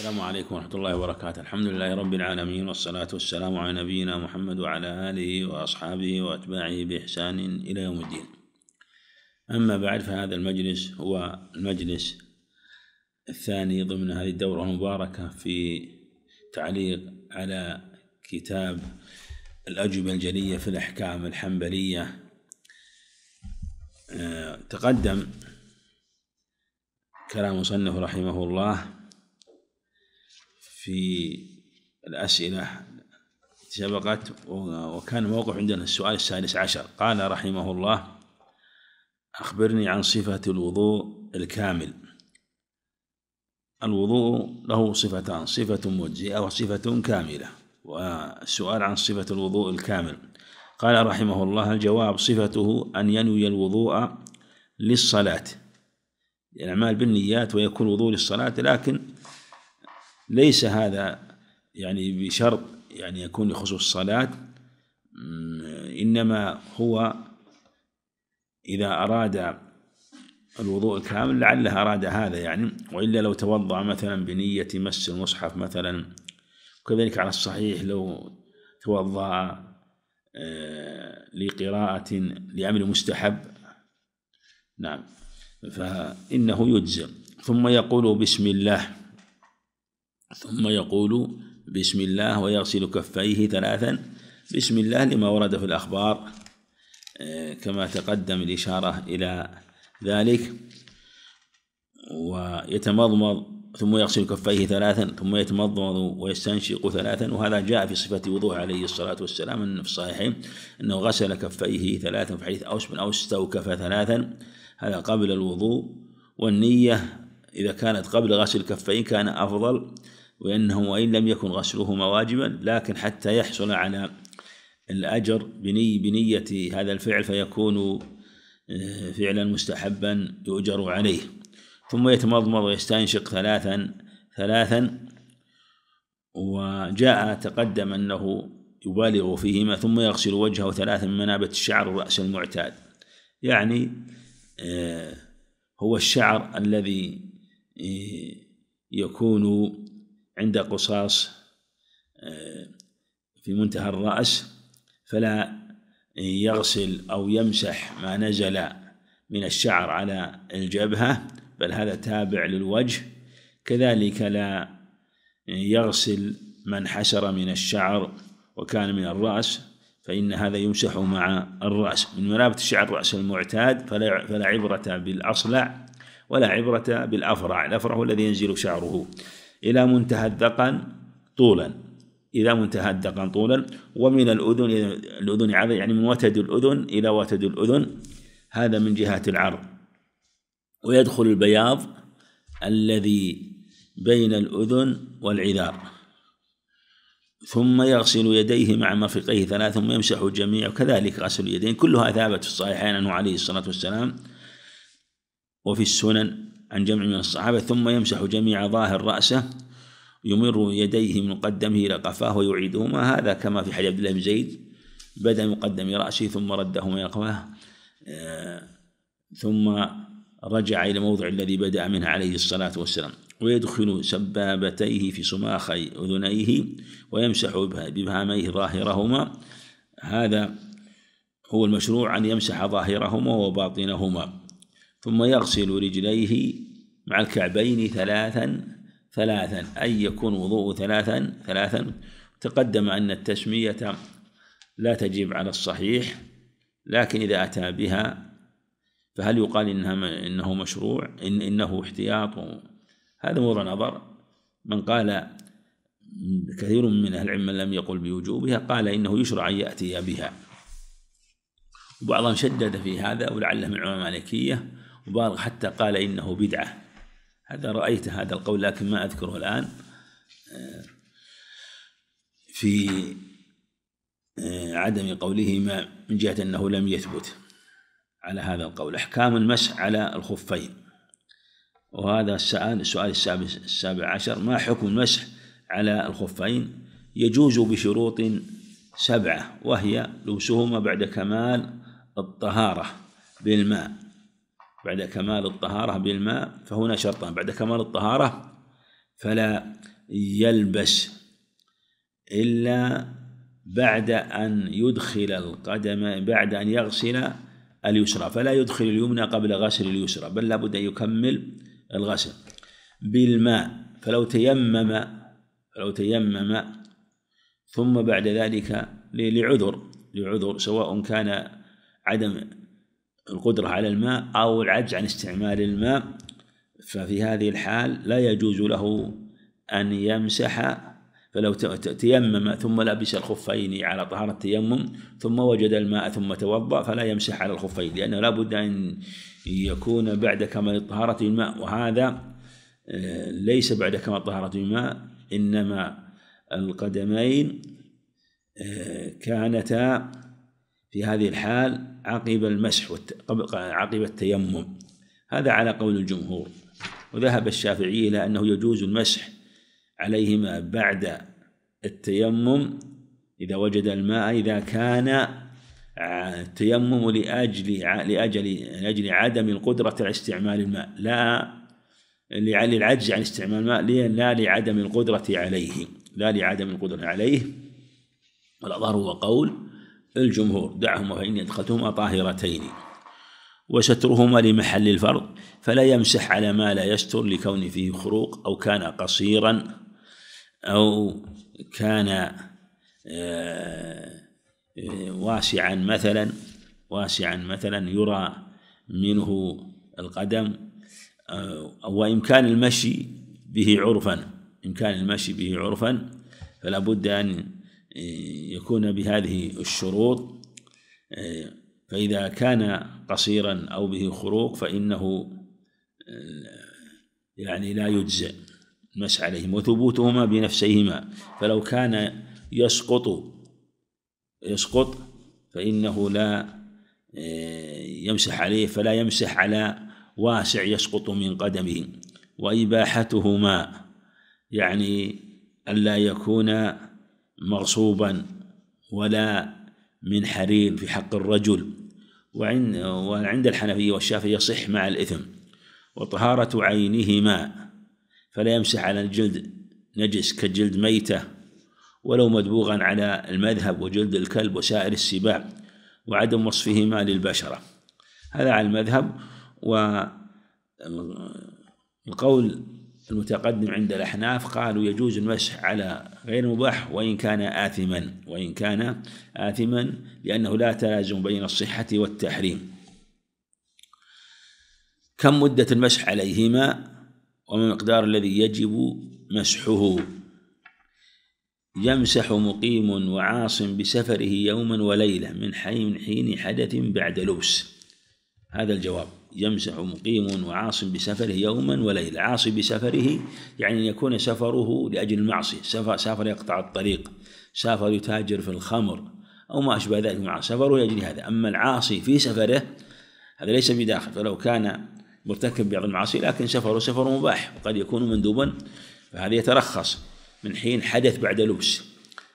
السلام عليكم ورحمة الله وبركاته الحمد لله رب العالمين والصلاة والسلام على نبينا محمد وعلى آله وأصحابه وأتباعه بإحسان إلى يوم الدين أما بعد فهذا المجلس هو المجلس الثاني ضمن هذه الدورة المباركة في تعليق على كتاب الأجوبة الجلية في الأحكام الحنبلية آه، تقدم كلام مصنف رحمه الله في الأسئلة سبقت وكان موقف عندنا السؤال السادس عشر قال رحمه الله أخبرني عن صفة الوضوء الكامل الوضوء له صفتان صفة مجزئة وصفة كاملة والسؤال عن صفة الوضوء الكامل قال رحمه الله الجواب صفته أن ينوي الوضوء للصلاة الأعمال بالنيات ويكون الوضوء للصلاة لكن ليس هذا يعني بشرط يعني يكون لخصوص الصلاة إنما هو إذا أراد الوضوء الكامل لعله أراد هذا يعني وإلا لو توضأ مثلا بنية مس المصحف مثلا وكذلك على الصحيح لو توضأ آه، لقراءة لأمر مستحب نعم فإنه يجزم ثم يقول بسم الله ثم يقول بسم الله ويغسل كفيه ثلاثا بسم الله لما ورد في الأخبار آه، كما تقدم الإشارة إلى ذلك ويتمضمض ثم يغسل كفيه ثلاثا ثم يتمضمض ويستنشق ثلاثا وهذا جاء في صفة وضوء عليه الصلاة والسلام أنه في الصحيحين أنه غسل كفيه ثلاثا في حديث أوس بن أوس استوكف ثلاثا هذا قبل الوضوء والنية إذا كانت قبل غسل الكفين كان أفضل وأنه وإن لم يكن غسلهما واجبا لكن حتى يحصل على الأجر بني بنية هذا الفعل فيكون آه، فعلا مستحبا يؤجر عليه ثم يتمضمض ويستنشق ثلاثا ثلاثا وجاء تقدم أنه يبالغ فيهما ثم يغسل وجهه ثلاثا من منابت الشعر الراس المعتاد يعني آه، هو الشعر الذي آه، يكون عنده قصاص آه، في منتهى الرأس فلا يغسل أو يمسح ما نزل من الشعر على الجبهة بل هذا تابع للوجه كذلك لا يغسل من حسر من الشعر وكان من الرأس فإن هذا يمسح مع الرأس من منابت الشعر الرأس المعتاد فلا عبرة بالأصلع ولا عبرة بالأفرع الأفرع هو الذي ينزل شعره إلى منتهى الذقن طولا إلى منتهى الذقن طولا ومن الأذن إلى الأذن عرض يعني من وتد الأذن إلى وتد الأذن هذا من جهة العرض ويدخل البياض الذي بين الأذن والعذار ثم يغسل يديه مع مرفقيه ثلاث ثم يمسح الجميع وكذلك غسل اليدين كلها ثابت في الصحيحين عنه عليه الصلاة والسلام وفي السنن عن جمع من الصحابة ثم يمسح جميع ظاهر رأسه يمر يديه من قدمه إلى قفاه ويعيدهما هذا كما في حديث عبد الله بن زيد بدأ من قدم رأسه ثم ردهما إلى قفاه آه، ثم رجع إلى الموضع الذي بدأ منه عليه الصلاة والسلام ويدخل سبابتيه في سماخي أذنيه ويمسح ببهاميه ظاهرهما هذا هو المشروع أن يمسح ظاهرهما وباطنهما ثم يغسل رجليه مع الكعبين ثلاثا ثلاثا أي يكون وضوء ثلاثا ثلاثا تقدم أن التسمية لا تجب على الصحيح لكن إذا أتى بها فهل يقال إنها إنه مشروع إن إنه احتياط هذا موضع نظر من قال كثير من أهل العلم من لم يقل بوجوبها قال إنه يشرع أن يأتي بها وبعضهم شدد في هذا ولعله من علماء المالكية مبالغ حتى قال إنه بدعة هذا رأيت هذا القول لكن ما أذكره الآن آه، في آه، عدم قوله ما من جهة أنه لم يثبت على هذا القول أحكام المسح على الخفين وهذا السؤال السؤال السابع, السابع عشر ما حكم المسح على الخفين يجوز بشروط سبعة وهي لبسهما بعد كمال الطهارة بالماء بعد كمال الطهارة بالماء فهنا شرطان بعد كمال الطهارة فلا يلبس إلا بعد أن يدخل القدم بعد أن يغسل اليسرى فلا يدخل اليمنى قبل غسل اليسرى بل لابد أن يكمل الغسل بالماء فلو تيمم فلو تيمم ثم بعد ذلك لعذر لعذر سواء كان عدم القدرة على الماء أو العجز عن استعمال الماء ففي هذه الحال لا يجوز له أن يمسح فلو تيمم ثم لبس الخفين على طهارة التيمم ثم وجد الماء ثم توضأ فلا يمسح على الخفين لأنه لا بد أن يكون بعد كمال الطهارة الماء وهذا آه، ليس بعد كمال الطهارة الماء إنما القدمين آه، كانتا في هذه الحال عقب المسح عقب التيمم هذا على قول الجمهور وذهب الشافعي إلى أنه يجوز المسح عليهما بعد التيمم إذا وجد الماء إذا كان التيمم لأجل لأجل لأجل عدم القدرة على استعمال الماء لا للعجز عن استعمال الماء لا لعدم القدرة عليه لا لعدم القدرة عليه والأظهر هو قول الجمهور دعهما فإن يدخلتهما طاهرتين وسترهما لمحل الفرض فلا يمسح على ما لا يستر لكون فيه خروق أو كان قصيرا أو كان آه، واسعا مثلا واسعا مثلا يرى منه القدم آه، وإمكان المشي به عرفا إمكان المشي به عرفا فلا بد أن يكون بهذه الشروط فإذا كان قصيرا أو به خروق فإنه يعني لا يجزئ مس عليهم وثبوتهما بنفسيهما فلو كان يسقط يسقط فإنه لا يمسح عليه فلا يمسح على واسع يسقط من قدمه وإباحتهما يعني ألا يكون مغصوبا ولا من حرير في حق الرجل وعند وعند الحنفية والشافعي يصح مع الإثم وطهارة عينهما فلا يمسح على الجلد نجس كجلد ميتة ولو مدبوغا على المذهب وجلد الكلب وسائر السباع وعدم وصفهما للبشرة هذا على المذهب والقول المتقدم عند الأحناف قالوا يجوز المسح على غير مباح وإن كان آثما وإن كان آثما لأنه لا تلازم بين الصحة والتحريم كم مدة المسح عليهما وما المقدار الذي يجب مسحه يمسح مقيم وعاص بسفره يوما وليلة من حين حدث بعد لبس هذا الجواب يمزح مقيم وعاص بسفره يوما وليلة عاص بسفره يعني أن يكون سفره لأجل المعصية سفر, سافر يقطع الطريق سافر يتاجر في الخمر أو ما أشبه ذلك مع سفره لأجل هذا أما العاصي في سفره هذا ليس بداخل فلو كان مرتكب بعض المعاصي لكن سفره سفر مباح وقد يكون مندوبا فهذا يترخص من حين حدث بعد لبس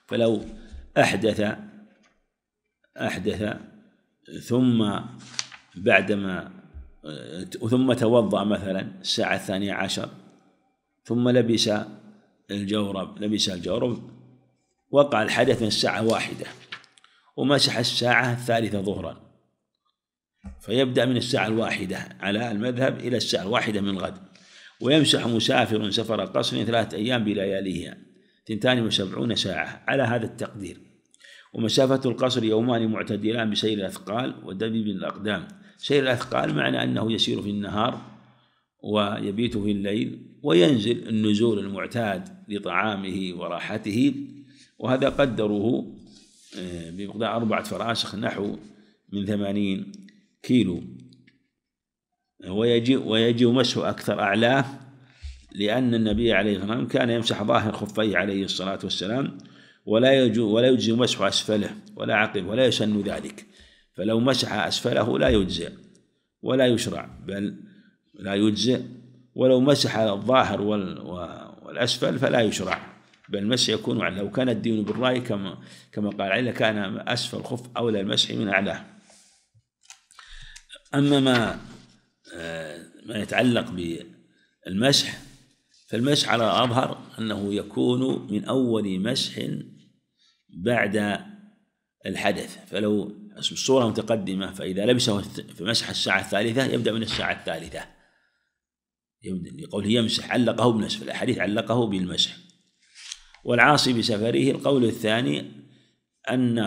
فلو أحدث أحدث ثم بعدما ثم توضأ مثلا الساعة الثانية عشر ثم لبس الجورب لبس الجورب وقع الحدث من الساعة واحدة ومسح الساعة الثالثة ظهرا فيبدأ من الساعة الواحدة على المذهب إلى الساعة الواحدة من غد ويمسح مسافر سفر قصر ثلاثة أيام بلياليها تنتان وسبعون ساعة على هذا التقدير ومسافة القصر يومان معتدلان بسير الأثقال ودبيب الأقدام سير الأثقال معنى أنه يسير في النهار ويبيت في الليل وينزل النزول المعتاد لطعامه وراحته وهذا قدره آه، بمقدار أربعة فراسخ نحو من ثمانين كيلو ويجي ويجي مسه أكثر أعلاه لأن النبي عليه الصلاة والسلام كان يمسح ظاهر خفيه عليه الصلاة والسلام ولا يجوز ولا يجزي مسح أسفله ولا عقب ولا يسن ذلك فلو مسح أسفله لا يجزئ ولا يشرع بل لا يجزئ ولو مسح الظاهر والأسفل فلا يشرع بل المسح يكون على لو كان الدين بالرأي كما كما قال علي كان أسفل خف أولى المسح من أعلاه أما ما آه، ما يتعلق بالمسح فالمسح على الأظهر أنه يكون من أول مسح بعد الحدث فلو الصورة متقدمة فإذا لبسه فمسح الساعة الثالثة يبدأ من الساعة الثالثة يقول يمسح علقه بنسف الحديث علقه بالمسح والعاصي بسفره القول الثاني أن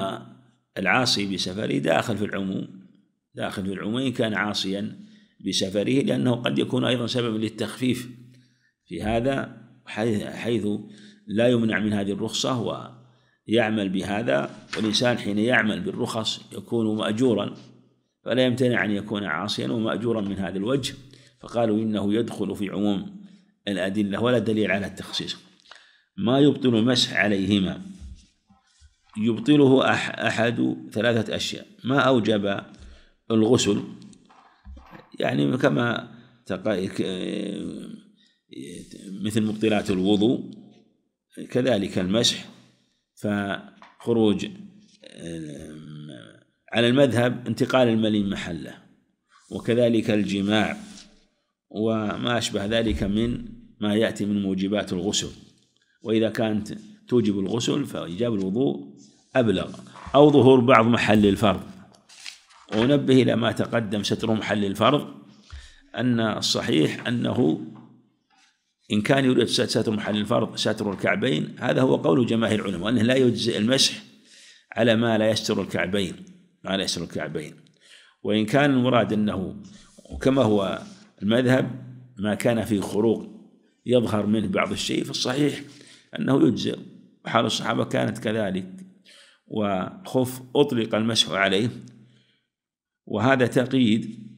العاصي بسفره داخل في العموم داخل في العموم كان عاصيا بسفره لأنه قد يكون أيضا سببا للتخفيف في هذا حيث لا يمنع من هذه الرخصة يعمل بهذا والإنسان حين يعمل بالرخص يكون مأجورا فلا يمتنع أن يكون عاصيا ومأجورا من هذا الوجه فقالوا إنه يدخل في عموم الأدلة ولا دليل على التخصيص ما يبطل المسح عليهما يبطله أحد ثلاثة أشياء ما أوجب الغسل يعني كما مثل مبطلات الوضوء كذلك المسح فخروج على المذهب انتقال الملي محله وكذلك الجماع وما أشبه ذلك من ما يأتي من موجبات الغسل وإذا كانت توجب الغسل فإيجاب الوضوء أبلغ أو ظهور بعض محل الفرض وأنبه إلى ما تقدم ستر محل الفرض أن الصحيح أنه إن كان يريد ساتر محل الفرض ساتر الكعبين هذا هو قول جماهير العلماء أنه لا يجزئ المسح على ما لا يستر الكعبين ما لا يستر الكعبين وإن كان المراد أنه كما هو المذهب ما كان فيه خروق يظهر منه بعض الشيء فالصحيح أنه يجزئ حال الصحابة كانت كذلك وخف أطلق المسح عليه وهذا تقييد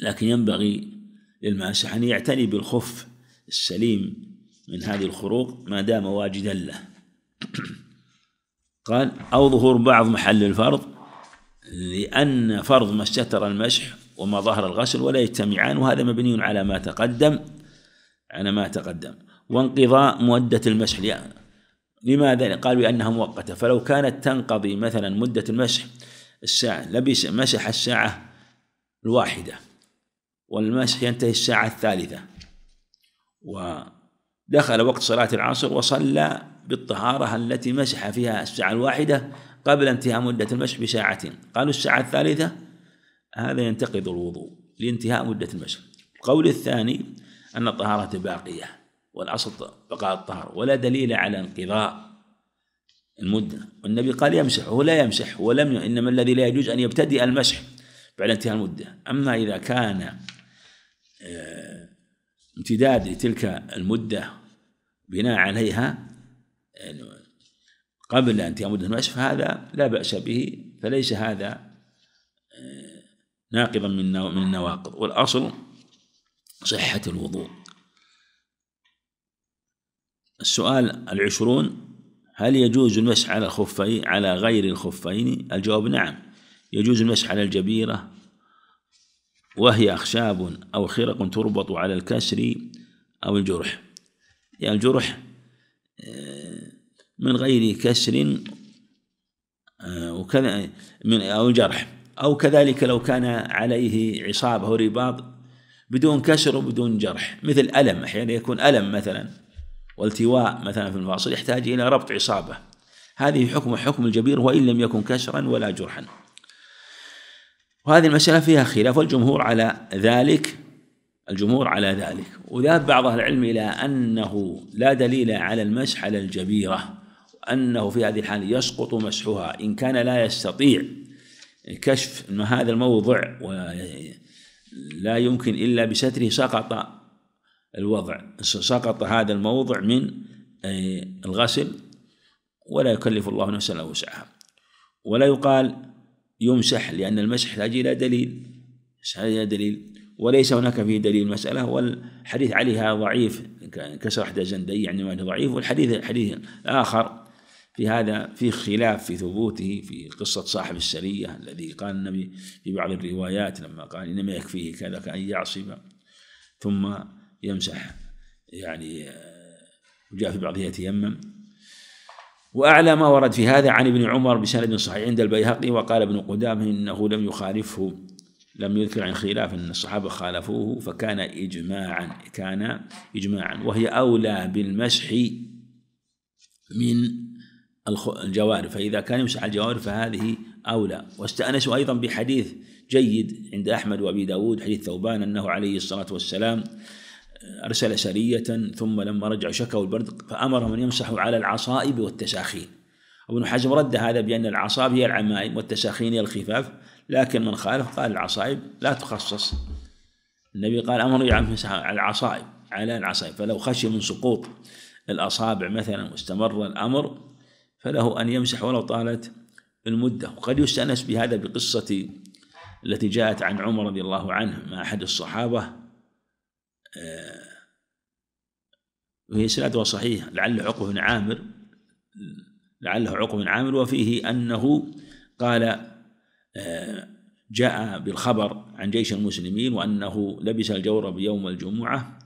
لكن ينبغي للماسح أن يعتني بالخف السليم من هذه الخروق ما دام واجدا له قال أو ظهور بعض محل الفرض لأن فرض ما استتر المسح وما ظهر الغسل ولا يجتمعان وهذا مبني على ما تقدم على ما تقدم وانقضاء مدة المسح لماذا قالوا أنها مؤقتة فلو كانت تنقضي مثلا مدة المسح الساعة لبس مسح الساعة الواحدة والمسح ينتهي الساعة الثالثة ودخل وقت صلاة العصر وصلى بالطهارة التي مسح فيها الساعة الواحدة قبل انتهاء مدة المسح بساعة قالوا الساعة الثالثة هذا ينتقض الوضوء لانتهاء مدة المسح القول الثاني أن الطهارة باقية والأصل بقاء الطهر ولا دليل على انقضاء المدة والنبي قال يمسح هو لا يمسح ولم ي... إنما الذي لا يجوز أن يبتدئ المسح بعد انتهاء المدة أما إذا كان آه امتداد لتلك المدة بناء عليها يعني قبل أن يمد النشر فهذا لا بأس به فليس هذا آه، ناقضا من من النواقض والأصل صحة الوضوء السؤال العشرون هل يجوز المسح على الخفين على غير الخفين الجواب نعم يجوز المسح على الجبيرة وهي أخشاب أو خرق تربط على الكسر أو الجرح يعني الجرح آه، من غير كسر آه، وكذا من أو جرح أو كذلك لو كان عليه عصابة أو رباط بدون كسر وبدون جرح مثل ألم أحيانا يكون ألم مثلا والتواء مثلا في المفاصل يحتاج إلى ربط عصابة هذه حكم حكم الجبير وإن لم يكن كسرا ولا جرحا وهذه المسألة فيها خلاف والجمهور على ذلك الجمهور على ذلك وذهب بعض أهل العلم إلى أنه لا دليل على المسح على الجبيرة وأنه في هذه الحالة يسقط مسحها إن كان لا يستطيع كشف أن هذا الموضع ولا يمكن إلا بستره سقط الوضع سقط هذا الموضع من الغسل ولا يكلف الله نفسا وسعها ولا يقال يمسح لأن المسح يحتاج إلى دليل يحتاج إلى دليل وليس هناك فيه دليل مسألة والحديث عليها ضعيف كسر أحد زندي يعني ما ضعيف والحديث الحديث الآخر في هذا في خلاف في ثبوته في قصة صاحب السرية الذي قال النبي في بعض الروايات لما قال إنما يكفيه كذا كأن يعصب ثم يمسح يعني جاء في بعضها يتيمم وأعلى ما ورد في هذا عن ابن عمر بسند صحيح عند البيهقي وقال ابن قدامه إنه لم يخالفه لم يذكر عن خلاف أن الصحابة خالفوه فكان إجماعا كان إجماعا وهي أولى بالمسح من الجوارح فإذا كان يمسح على الجوارح فهذه أولى واستأنسوا أيضا بحديث جيد عند أحمد وأبي داود حديث ثوبان أنه عليه الصلاة والسلام أرسل سرية ثم لما رجعوا شكوا البرد فأمرهم أن يمسحوا على العصائب والتساخين ابن حزم رد هذا بأن العصائب هي العمائم والتساخين هي الخفاف لكن من خالف قال العصائب لا تخصص النبي قال أمر يعم على العصائب على العصائب فلو خشي من سقوط الأصابع مثلا واستمر الأمر فله أن يمسح ولو طالت المدة وقد يستأنس بهذا بقصة التي جاءت عن عمر رضي الله عنه مع أحد الصحابة آه، وهي سنادها صحيح لعله عقبة بن عامر لعله عقبة بن عامر وفيه أنه قال آه، جاء بالخبر عن جيش المسلمين وأنه لبس الجورب يوم الجمعة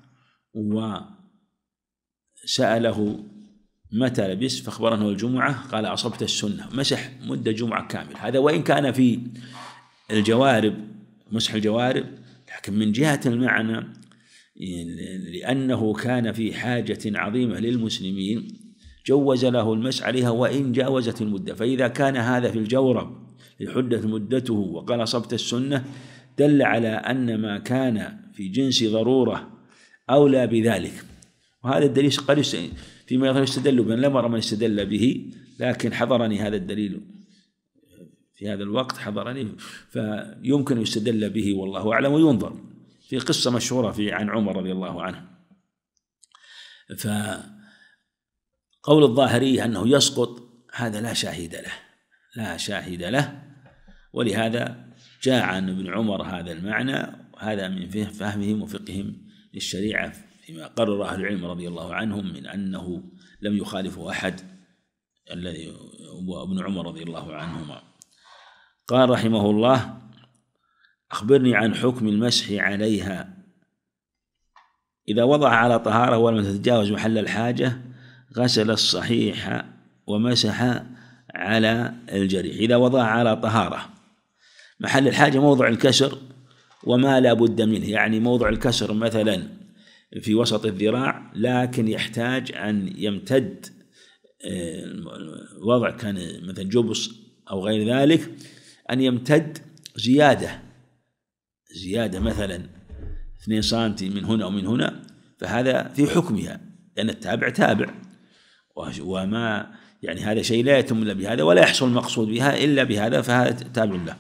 وسأله متى لبس فأخبره أنه الجمعة قال أصبت السنة مسح مدة جمعة كامل هذا وإن كان في الجوارب مسح الجوارب لكن من جهة المعنى لأنه كان في حاجة عظيمة للمسلمين جوز له المس عليها وإن جاوزت المدة فإذا كان هذا في الجورب حدت مدته وقال صبت السنة دل على أن ما كان في جنس ضرورة أولى بذلك وهذا الدليل قد فيما يستدل به لم أرى من استدل به لكن حضرني هذا الدليل في هذا الوقت حضرني فيمكن يستدل به والله أعلم وينظر في قصة مشهورة في عن عمر رضي الله عنه فقول الظاهري أنه يسقط هذا لا شاهد له لا شاهد له ولهذا جاء عن ابن عمر هذا المعنى هذا من فهمهم وفقهم للشريعة فيما قرر أهل العلم رضي الله عنهم من أنه لم يخالفه أحد الذي هو ابن عمر رضي الله عنهما قال رحمه الله أخبرني عن حكم المسح عليها إذا وضع على طهارة ولم تتجاوز محل الحاجة غسل الصحيح ومسح على الجريح إذا وضع على طهارة محل الحاجة موضع الكسر وما لا بد منه يعني موضع الكسر مثلا في وسط الذراع لكن يحتاج أن يمتد الوضع آه، كان مثلا جبس أو غير ذلك أن يمتد زيادة زيادة مثلا 2 سنتي من هنا ومن هنا فهذا في حكمها لأن التابع تابع وما يعني هذا شيء لا يتم إلا بهذا ولا يحصل المقصود بها إلا بهذا فهذا تابع له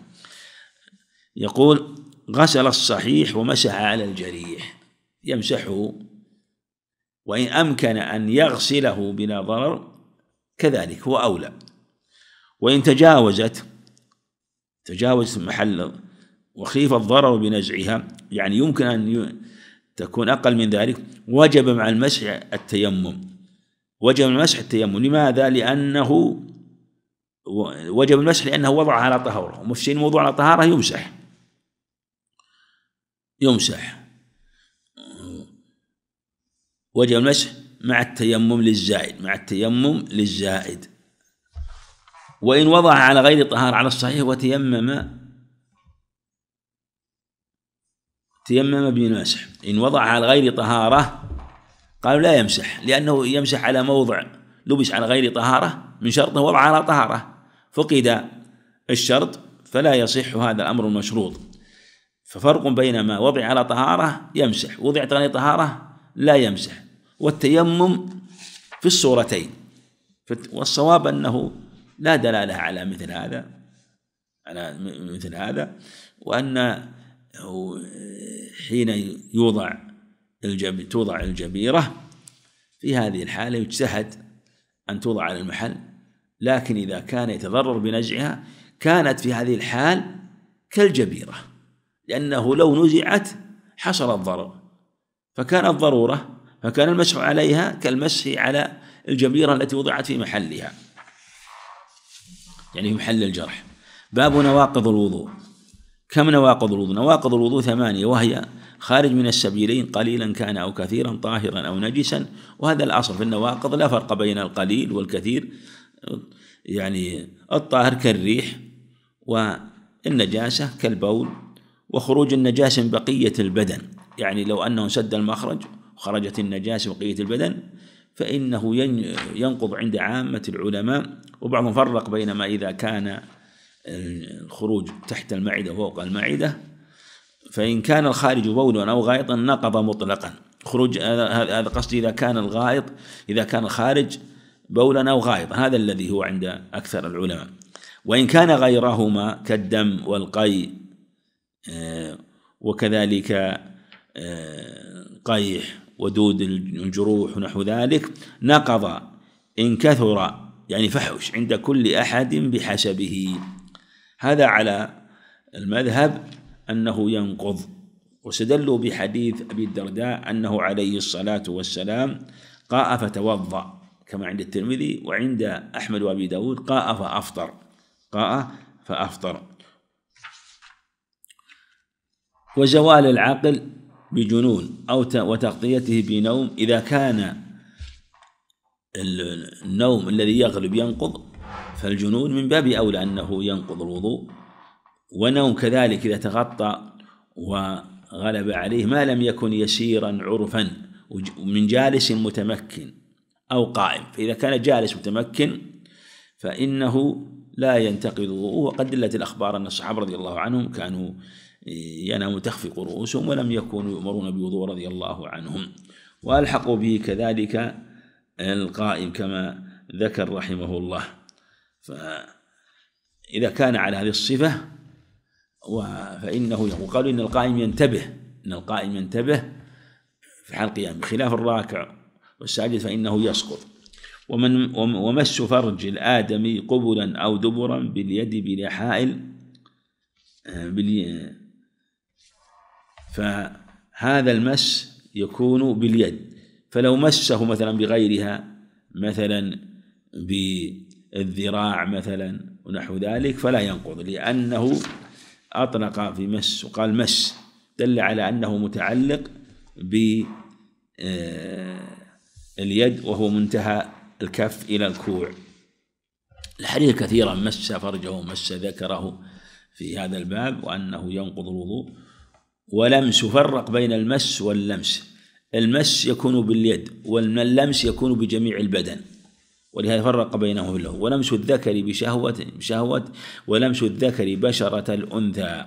يقول غسل الصحيح ومسح على الجريح يمسحه وإن أمكن أن يغسله بلا ضرر كذلك هو أولى وإن تجاوزت تجاوزت محل وخيف الضرر بنزعها يعني يمكن أن تكون أقل من ذلك وجب مع المسح التيمم وجب المسح التيمم لماذا؟ لأنه وجب المسح لأنه وضعها على طهارة ومفسدين الموضوع على طهارة يمسح يمسح وجب المسح مع التيمم للزائد مع التيمم للزائد وإن وضع على غير طهارة على الصحيح وتيمم تيمم بمسح إن وضع على غير طهارة قالوا لا يمسح لأنه يمسح على موضع لبس على غير طهارة من شرطه وضع على طهارة فقد الشرط فلا يصح هذا الأمر المشروط ففرق بين ما وضع على طهارة يمسح وضعت على طهارة لا يمسح والتيمم في الصورتين والصواب أنه لا دلالة على مثل هذا على مثل هذا وأن أو آه، حين يوضع الجب... توضع الجبيرة في هذه الحالة يجتهد أن توضع على المحل لكن إذا كان يتضرر بنزعها كانت في هذه الحال كالجبيرة لأنه لو نزعت حصل الضرر فكان الضرورة فكان المسح عليها كالمسح على الجبيرة التي وضعت في محلها يعني في محل الجرح باب نواقض الوضوء كم نواقض الوضوء نواقض الوضوء ثمانية وهي خارج من السبيلين قليلا كان أو كثيرا طاهرا أو نجسا وهذا الأصل في النواقض لا فرق بين القليل والكثير يعني الطاهر كالريح والنجاسة كالبول وخروج النجاسة من بقية البدن يعني لو أنه سد المخرج وخرجت النجاسة بقية البدن فإنه ينقض عند عامة العلماء وبعضهم فرق بين ما إذا كان الخروج تحت المعدة فوق المعدة فإن كان الخارج بولا أو غائطا نقض مطلقا خروج هذا قصدي إذا كان الغائط إذا كان الخارج بولا أو غائطا هذا الذي هو عند أكثر العلماء وإن كان غيرهما كالدم والقي آه، وكذلك آه، قيح ودود الجروح ونحو ذلك نقض إن كثر يعني فحش عند كل أحد بحسبه هذا على المذهب أنه ينقض واستدلوا بحديث أبي الدرداء أنه عليه الصلاة والسلام قاء فتوضأ كما عند الترمذي وعند أحمد وأبي داود قاء فأفطر قاء فأفطر وزوال العقل بجنون أو وتغطيته بنوم إذا كان النوم الذي يغلب ينقض فالجنود من باب أولى أنه ينقض الوضوء والنوم كذلك إذا تغطى وغلب عليه ما لم يكن يسيرا عرفا من جالس متمكن أو قائم فإذا كان جالس متمكن فإنه لا ينتقض وضوءه وقد دلت الأخبار أن الصحابة رضي الله عنهم كانوا إيه، ينام تخفق رؤوسهم ولم يكونوا يؤمرون بوضوء رضي الله عنهم وألحقوا به كذلك القائم كما ذكر رحمه الله فإذا كان على هذه الصفة فإنه يقول إن القائم ينتبه إن القائم ينتبه في حال القيام يعني بخلاف الراكع والساجد فإنه يسقط ومن ومس فرج الآدمي قبلا أو دبرا باليد حائل آه، فهذا المس يكون باليد فلو مسه مثلا بغيرها مثلا ب الذراع مثلا ونحو ذلك فلا ينقض لأنه أطلق في مس وقال مس دل على أنه متعلق ب آه، اليد وهو منتهى الكف إلى الكوع الحديث كثيرا مس فرجه مس ذكره في هذا الباب وأنه ينقض الوضوء ولمس فرق بين المس واللمس المس يكون باليد واللمس يكون بجميع البدن ولهذا فرق بينه بالله ولمس الذكر بشهوة بشهوة ولمس الذكر بشرة الأنثى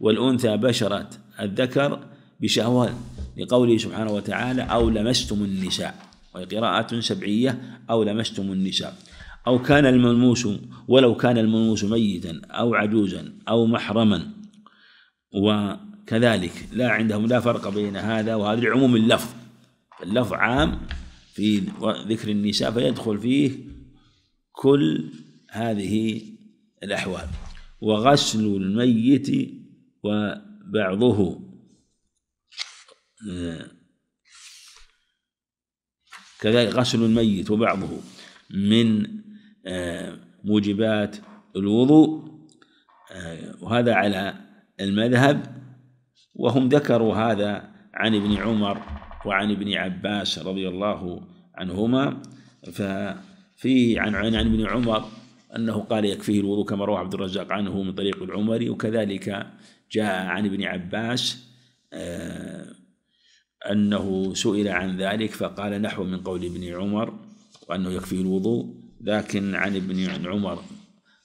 والأنثى بشرة الذكر بشهوة لقوله سبحانه وتعالى أو لمستم النساء وهي قراءة سبعية أو لمستم النساء أو كان الملموس ولو كان الملموس ميتا أو عجوزا أو محرما وكذلك لا عندهم لا فرق بين هذا وهذا لعموم اللفظ اللفظ عام في ذكر النساء فيدخل فيه كل هذه الأحوال وغسل الميت وبعضه كذلك غسل الميت وبعضه من آه، موجبات الوضوء آه، وهذا على المذهب وهم ذكروا هذا عن ابن عمر وعن ابن عباس رضي الله عنهما ففيه عن عن ابن عمر أنه قال يكفيه الوضوء كما روى عبد الرزاق عنه من طريق العمري وكذلك جاء عن ابن عباس آه، أنه سئل عن ذلك فقال نحو من قول ابن عمر وأنه يكفيه الوضوء لكن عن ابن عمر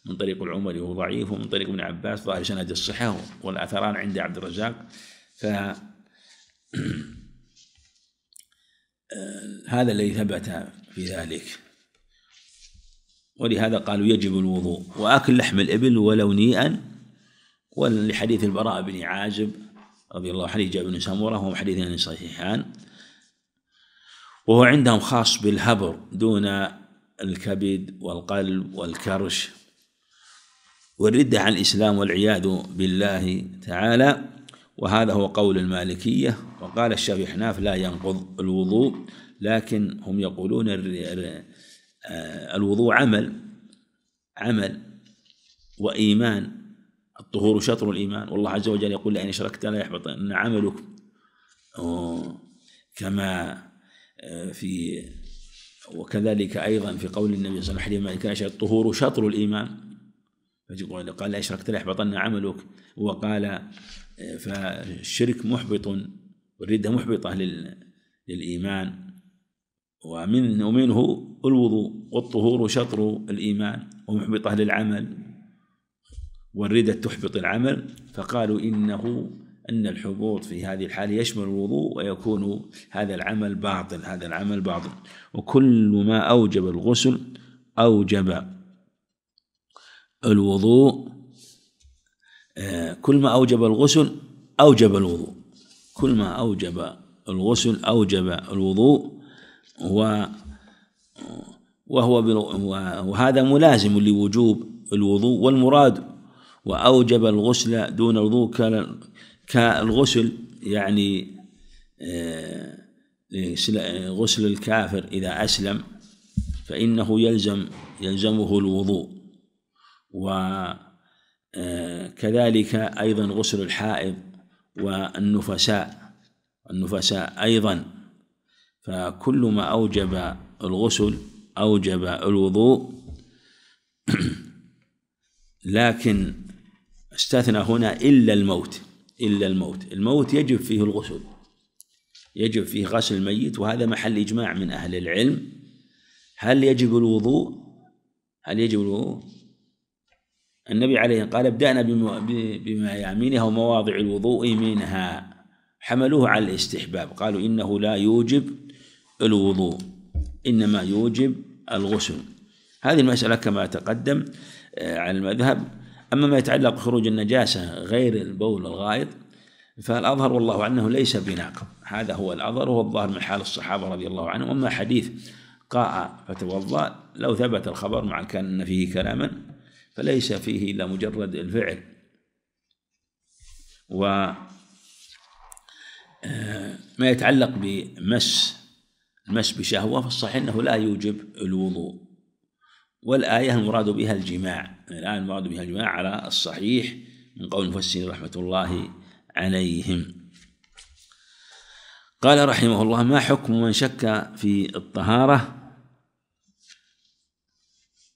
من طريق العمري هو ضعيف ومن طريق ابن عباس ظاهر سند الصحة والأثران عند عبد الرزاق ف هذا الذي ثبت في ذلك ولهذا قالوا يجب الوضوء وأكل لحم الإبل ولو نيئا ولحديث البراء بن عازب رضي الله عنه جابر بن سموره وهم حديثان صحيحان وهو عندهم خاص بالهبر دون الكبد والقلب والكرش والردة عن الإسلام والعياذ بالله تعالى وهذا هو قول المالكية وقال الشافعي حناف لا ينقض الوضوء لكن هم يقولون آه، الوضوء عمل عمل وإيمان الطهور شطر الإيمان والله عز وجل يقول لئن أشركت لا يحبطن عملك كما آه، في وكذلك أيضا في قول النبي صلى الله عليه وسلم كان الطهور شطر الإيمان قال لا أشركت لا يحبطن عملك وقال فالشرك محبط والردة محبطة للإيمان ومن ومنه الوضوء والطهور شطر الإيمان ومحبطة للعمل والردة تحبط العمل فقالوا إنه أن الحبوط في هذه الحالة يشمل الوضوء ويكون هذا العمل باطل هذا العمل باطل وكل ما أوجب الغسل أوجب الوضوء كل ما أوجب الغسل أوجب الوضوء كل ما أوجب الغسل أوجب الوضوء و وهو وهذا ملازم لوجوب الوضوء والمراد وأوجب الغسل دون الوضوء كالغسل يعني آه، غسل الكافر إذا أسلم فإنه يلزم يلزمه الوضوء و كذلك أيضا غسل الحائض والنفساء النفساء أيضا فكل ما أوجب الغسل أوجب الوضوء لكن استثنى هنا إلا الموت إلا الموت الموت يجب فيه الغسل يجب فيه غسل الميت وهذا محل إجماع من أهل العلم هل يجب الوضوء هل يجب الوضوء النبي عليه قال ابدأنا بما يمينها ومواضع الوضوء منها حملوه على الاستحباب قالوا إنه لا يوجب الوضوء إنما يوجب الغسل هذه المسألة كما تقدم آه، على المذهب أما ما يتعلق بخروج النجاسة غير البول الغائط فالأظهر والله أنه ليس بناقض هذا هو الأظهر وهو الظاهر من حال الصحابة رضي الله عنهم أما حديث قاء فتوضأ لو ثبت الخبر مع كان فيه كلاما فليس فيه إلا مجرد الفعل و آه، ما يتعلق بمس المس بشهوة فالصحيح أنه لا يوجب الوضوء والآية المراد بها الجماع الآن المراد بها الجماع على الصحيح من قول المفسرين رحمة الله عليهم قال رحمه الله ما حكم من شك في الطهارة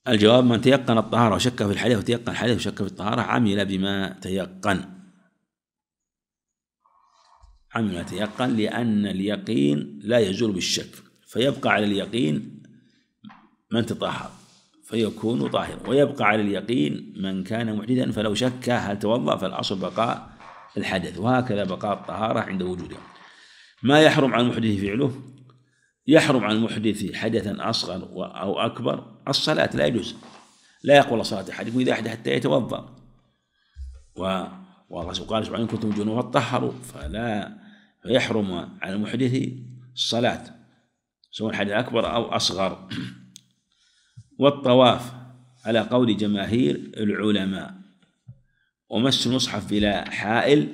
الجواب من تيقن الطهارة وشك في الحدث وتيقن الحدث وشك في الطهارة عمل بما تيقن عمل بما تيقن لأن اليقين لا يزول بالشك فيبقى على اليقين من تطهر فيكون طاهرا ويبقى على اليقين من كان محدثا فلو شك هل توضأ فالأصل بقاء الحدث وهكذا بقاء الطهارة عند وجودها ما يحرم على المحدث فعله يحرم على المحدث حدثا أصغر أو أكبر الصلاة لا يجوز لا يقول صلاة أحدكم إذا حدث حتى يتوضأ و والله قال سبحانه كنتم جنوبا طهروا فلا فيحرم على المحدث الصلاة سواء حدث أكبر أو أصغر والطواف على قول جماهير العلماء ومس المصحف بلا حائل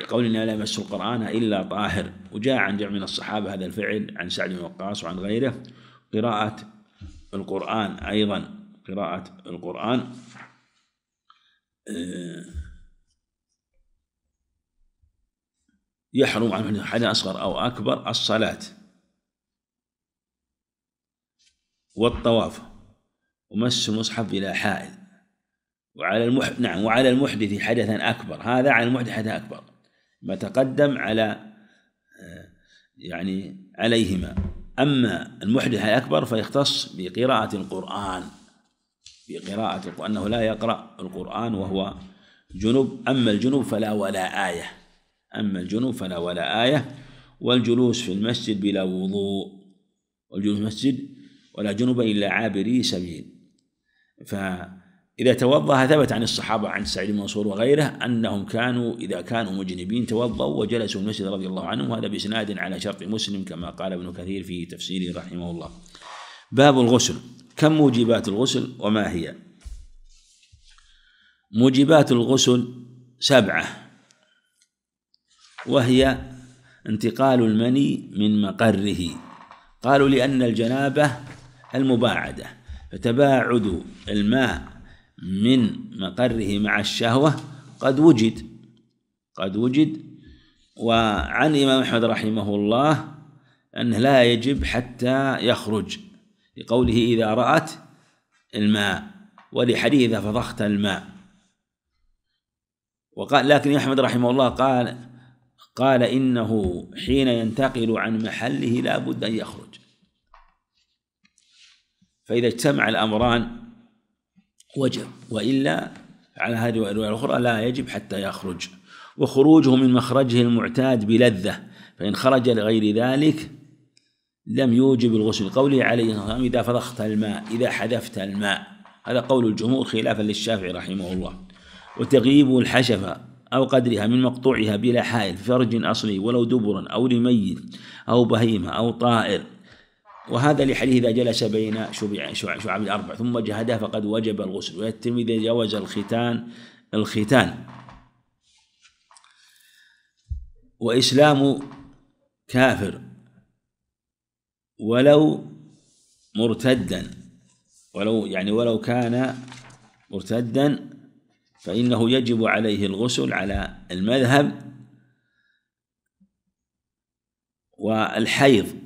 لقولنا لا يمس القرآن إلا طاهر وجاء عن جمع من الصحابة هذا الفعل عن سعد بن وقاص وعن غيره قراءة القرآن أيضا قراءة القرآن آه، يحرم عن حد أصغر أو أكبر الصلاة والطواف ومس المصحف بلا حائل وعلى المحدث نعم وعلى المحدث حدثا أكبر هذا على المحدث حدثا أكبر ما تقدم على آه، يعني عليهما أما المحدث الأكبر فيختص بقراءة القرآن بقراءة وأنه لا يقرأ القرآن وهو جنوب أما الجنوب فلا ولا آية أما الجنوب فلا ولا آية والجلوس في المسجد بلا وضوء والجلوس في المسجد ولا جنوب إلا عابري سبيل ف إذا توضأ ثبت عن الصحابة عن سعيد بن وغيره أنهم كانوا إذا كانوا مجنبين توضأوا وجلسوا المسجد رضي الله عنهم وهذا بإسناد على شرط مسلم كما قال ابن كثير في تفسيره رحمه الله باب الغسل كم موجبات الغسل وما هي موجبات الغسل سبعة وهي انتقال المني من مقره قالوا لأن الجنابة المباعدة فتباعد الماء من مقره مع الشهوة قد وجد قد وجد وعن الإمام أحمد رحمه الله أنه لا يجب حتى يخرج لقوله إذا رأت الماء ولحديث إذا فضخت الماء وقال لكن أحمد رحمه الله قال قال إنه حين ينتقل عن محله لا بد أن يخرج فإذا اجتمع الأمران وجب وإلا على هذه الروايه الأخرى لا يجب حتى يخرج وخروجه من مخرجه المعتاد بلذة فإن خرج لغير ذلك لم يوجب الغسل قوله عليه الصلاة والسلام إذا فضخت الماء إذا حذفت الماء هذا قول الجمهور خلافا للشافعي رحمه الله وتغييب الحشفة أو قدرها من مقطوعها بلا حائل فرج أصلي ولو دبرا أو لميت أو بهيمة أو طائر وهذا لحديث إذا جلس بين شعب الأربع ثم جهدها فقد وجب الغسل ويتم إذا جاوز الختان الختان وإسلام كافر ولو مرتدا ولو يعني ولو كان مرتدا فإنه يجب عليه الغسل على المذهب والحيض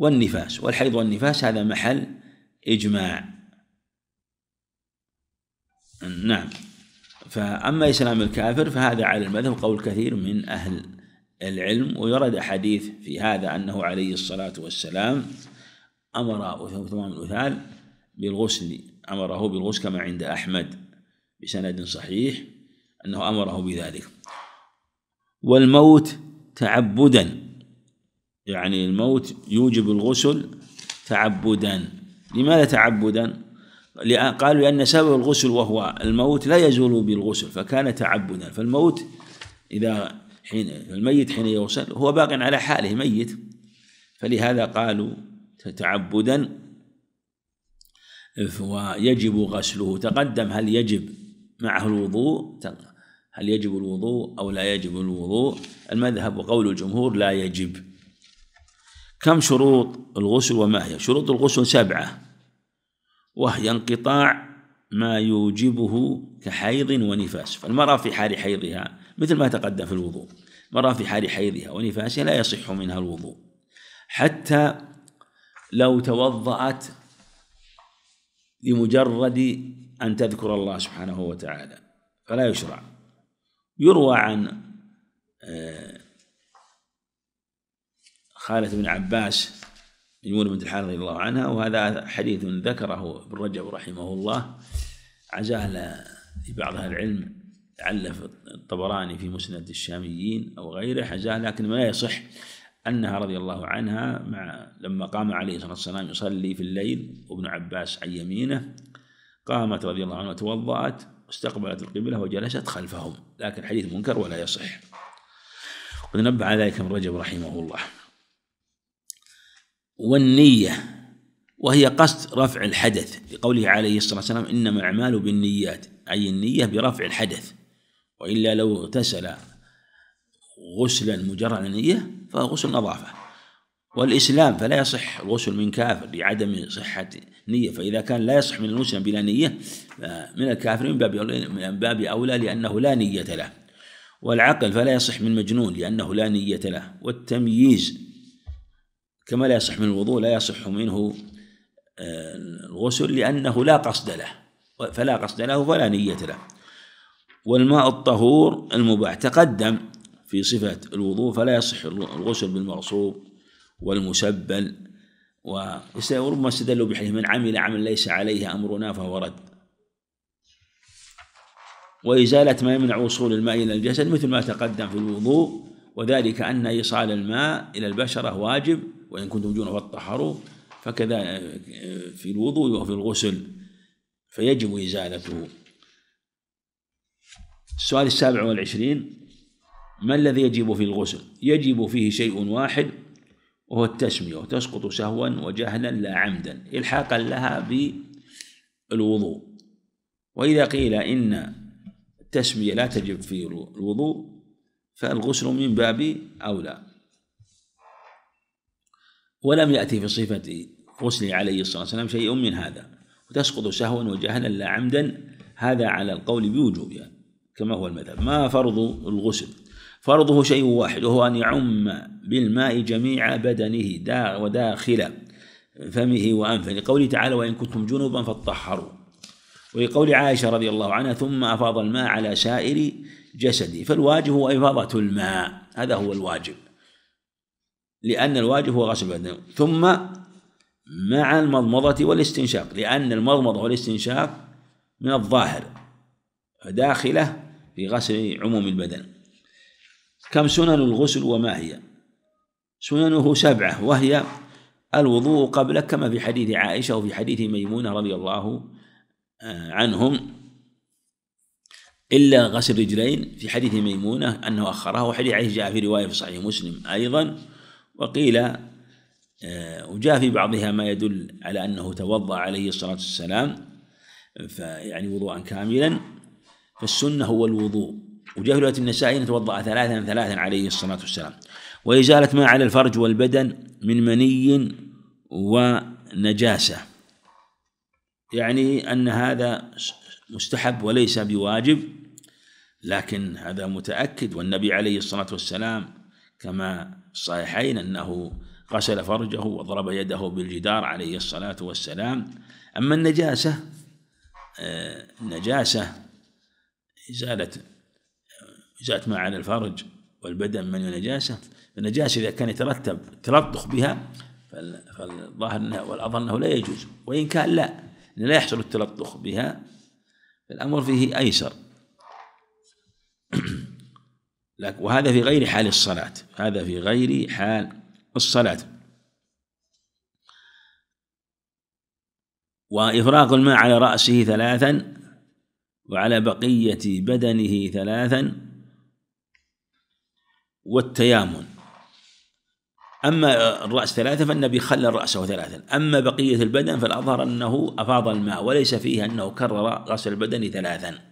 والنفاس والحيض والنفاس هذا محل إجماع نعم فأما إسلام الكافر فهذا على المذهب قول كثير من أهل العلم ويرد أحاديث في هذا أنه عليه الصلاة والسلام أمر ثمان الأثال بالغسل أمره بالغسل كما عند أحمد بسند صحيح أنه أمره بذلك والموت تعبدا يعني الموت يوجب الغسل تعبدا لماذا تعبدا قالوا لأن سبب الغسل وهو الموت لا يزول بالغسل فكان تعبدا فالموت إذا حين الميت حين يوصل هو باق على حاله ميت فلهذا قالوا تعبدا ويجب غسله تقدم هل يجب معه الوضوء هل يجب الوضوء أو لا يجب الوضوء المذهب وقول الجمهور لا يجب كم شروط الغسل وما هي شروط الغسل سبعة وهي انقطاع ما يوجبه كحيض ونفاس فالمرأة في حال حيضها مثل ما تقدم في الوضوء المرأة في حال حيضها ونفاسها لا يصح منها الوضوء حتى لو توضأت لمجرد أن تذكر الله سبحانه وتعالى فلا يشرع يروى عن آه، خالة بن عباس ميمون بنت الحارث رضي الله عنها وهذا حديث ذكره ابن رجب رحمه الله عزاه لبعض اهل العلم علف الطبراني في مسند الشاميين او غيره عزاه لكن ما يصح انها رضي الله عنها مع لما قام عليه الصلاه والسلام يصلي في الليل وابن عباس عن يمينه قامت رضي الله عنها وتوضات واستقبلت القبله وجلست خلفهم لكن حديث منكر ولا يصح ونبه على ذلك ابن رجب رحمه الله والنية وهي قصد رفع الحدث لقوله عليه الصلاة والسلام إنما الأعمال بالنيات أي النية برفع الحدث وإلا لو اغتسل غسلا مجرد نية فهو غسل نظافة والإسلام فلا يصح الغسل من كافر لعدم صحة نية فإذا كان لا يصح من المسلم بلا نية من الكافر من باب من باب أولى لأنه لا نية له والعقل فلا يصح من مجنون لأنه لا نية له والتمييز كما لا يصح من الوضوء لا يصح منه آه، الغسل لأنه لا قصد له فلا قصد له فلا نية له والماء الطهور المباح تقدم في صفة الوضوء فلا يصح الغسل بالمغصوب والمسبل وربما استدلوا بحديث من عمل عمل ليس عليه أمرنا فهو رد وإزالة ما يمنع وصول الماء إلى الجسد مثل ما تقدم في الوضوء وذلك أن إيصال الماء إلى البشرة واجب وإن كنتم جنوا فاطهروا فكذا آه، في الوضوء وفي الغسل فيجب إزالته السؤال السابع والعشرين ما الذي يجب في الغسل يجب فيه شيء واحد وهو التسمية وتسقط سهوا وجهلا لا عمدا إلحاقا لها بالوضوء وإذا قيل إن التسمية لا تجب في الوضوء فالغسل من باب أولى ولم يأتي في صفة غسله عليه الصلاة والسلام شيء من هذا وتسقط سهوا وجهلا لا عمدا هذا على القول بوجوبها كما هو المذهب ما فرض الغسل فرضه شيء واحد وهو أن يعم بالماء جميع بدنه دا وداخل فمه وأنفه لقوله تعالى وإن كنتم جنوبا فاطهروا ولقول عائشة رضي الله عنها ثم أفاض الماء على سائر جسدي فالواجب هو إفاضة الماء هذا هو الواجب لأن الواجب هو غسل البدن ثم مع المضمضة والاستنشاق لأن المضمضة والاستنشاق من الظاهر داخلة في غسل عموم البدن كم سنن الغسل وما هي سننه سبعة وهي الوضوء قبل كما في حديث عائشة وفي حديث ميمونة رضي الله آه، عنهم إلا غسل الرجلين في حديث ميمونة أنه أخرها وحديث عائشة جاء في رواية في صحيح مسلم أيضا وقيل آه، وجاء في بعضها ما يدل على أنه توضأ عليه الصلاة والسلام فيعني وضوءا كاملا فالسنة هو الوضوء وجاء في رواية النسائي أن توضأ ثلاثا ثلاثا عليه الصلاة والسلام وإزالة ما على الفرج والبدن من مني ونجاسة يعني أن هذا مستحب وليس بواجب لكن هذا متأكد والنبي عليه الصلاة والسلام كما الصحيحين أنه غسل فرجه وضرب يده بالجدار عليه الصلاة والسلام أما النجاسة آه، النجاسة إزالة إزالة ما على الفرج والبدن من النجاسة النجاسة إذا كان يترتب تلطخ بها فالظاهر والأظن أنه لا يجوز وإن كان لا لا يحصل التلطخ بها فالأمر فيه أيسر وهذا في غير حال الصلاة هذا في غير حال الصلاة وإفراغ الماء على رأسه ثلاثا وعلى بقية بدنه ثلاثا والتيامن أما الرأس ثلاثة فالنبي خلى رأسه ثلاثا أما بقية البدن فالأظهر أنه أفاض الماء وليس فيه أنه كرر غسل البدن ثلاثا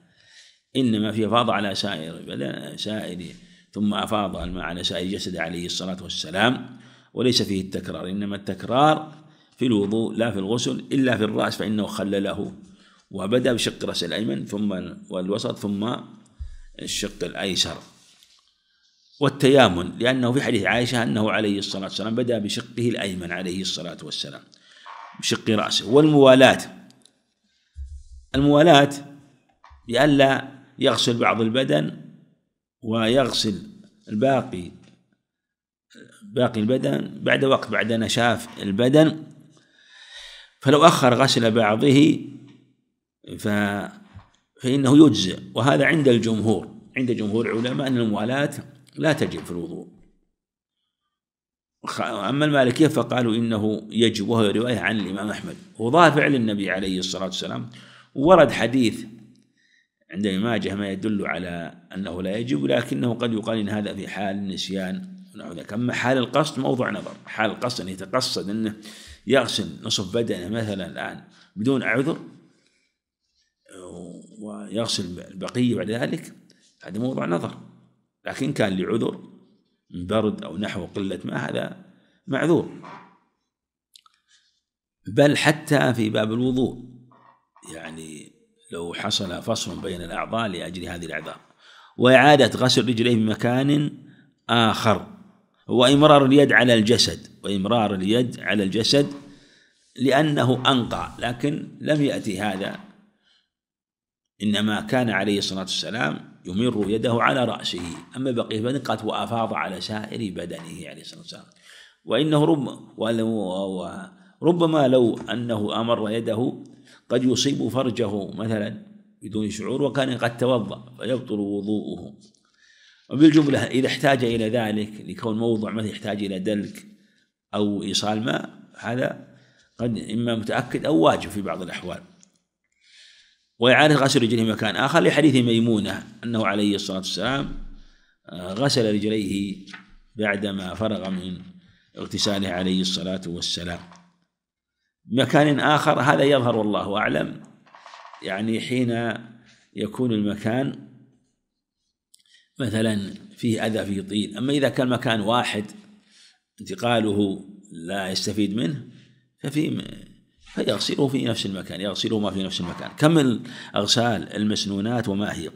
إنما في أفاض على سائر سائر ثم أفاض الماء على سائر جسده عليه الصلاة والسلام وليس فيه التكرار إنما التكرار في الوضوء لا في الغسل إلا في الرأس فإنه خلله وبدأ بشق رأس الأيمن ثم والوسط ثم الشق الأيسر والتيامن لأنه في حديث عائشة أنه عليه الصلاة والسلام بدأ بشقه الأيمن عليه الصلاة والسلام بشق رأسه والموالاة الموالاة لئلا يغسل بعض البدن ويغسل الباقي باقي البدن بعد وقت بعد نشاف البدن فلو أخر غسل بعضه ف فإنه يجزئ وهذا عند الجمهور عند جمهور العلماء أن الموالاة لا تجب في الوضوء أما المالكية فقالوا إنه يجب وهو رواية عن الإمام أحمد وظاهر فعل النبي عليه الصلاة والسلام ورد حديث عندما يواجه ما يدل على أنه لا يجب لكنه قد يقال إن هذا في حال النسيان ونحو ذلك أما حال القصد موضوع نظر حال القصد أن يعني يتقصد أنه يغسل نصف بدنه مثلا الآن بدون عذر ويغسل البقية بعد ذلك هذا موضوع نظر لكن كان لعذر من برد أو نحو قلة ما هذا معذور بل حتى في باب الوضوء يعني لو حصل فصل بين الأعضاء لأجل هذه الأعذار وإعادة غسل رجليه بمكان آخر وإمرار اليد على الجسد وإمرار اليد على الجسد لأنه أنقى لكن لم يأتي هذا إنما كان عليه الصلاة والسلام يمر يده على رأسه أما بقية بدنه قد وأفاض على سائر بدنه عليه الصلاة والسلام وإنه ربما ولو ربما لو أنه أمر يده قد يصيب فرجه مثلا بدون شعور وكان قد توضأ فيبطل وضوءه وبالجملة إذا احتاج إلى ذلك لكون موضع مثلا يحتاج إلى دلك أو إيصال ماء هذا قد إما متأكد أو واجب في بعض الأحوال وإعادة غسل رجليه مكان آخر لحديث ميمونة أنه عليه الصلاة والسلام آه، غسل رجليه بعدما فرغ من اغتساله عليه الصلاة والسلام مكان آخر هذا يظهر والله أعلم يعني حين يكون المكان مثلا فيه أذى فيه طين أما إذا كان مكان واحد انتقاله لا يستفيد منه ففي فيغسله في نفس المكان يغسله ما في نفس المكان كم الأغسال المسنونات وما هي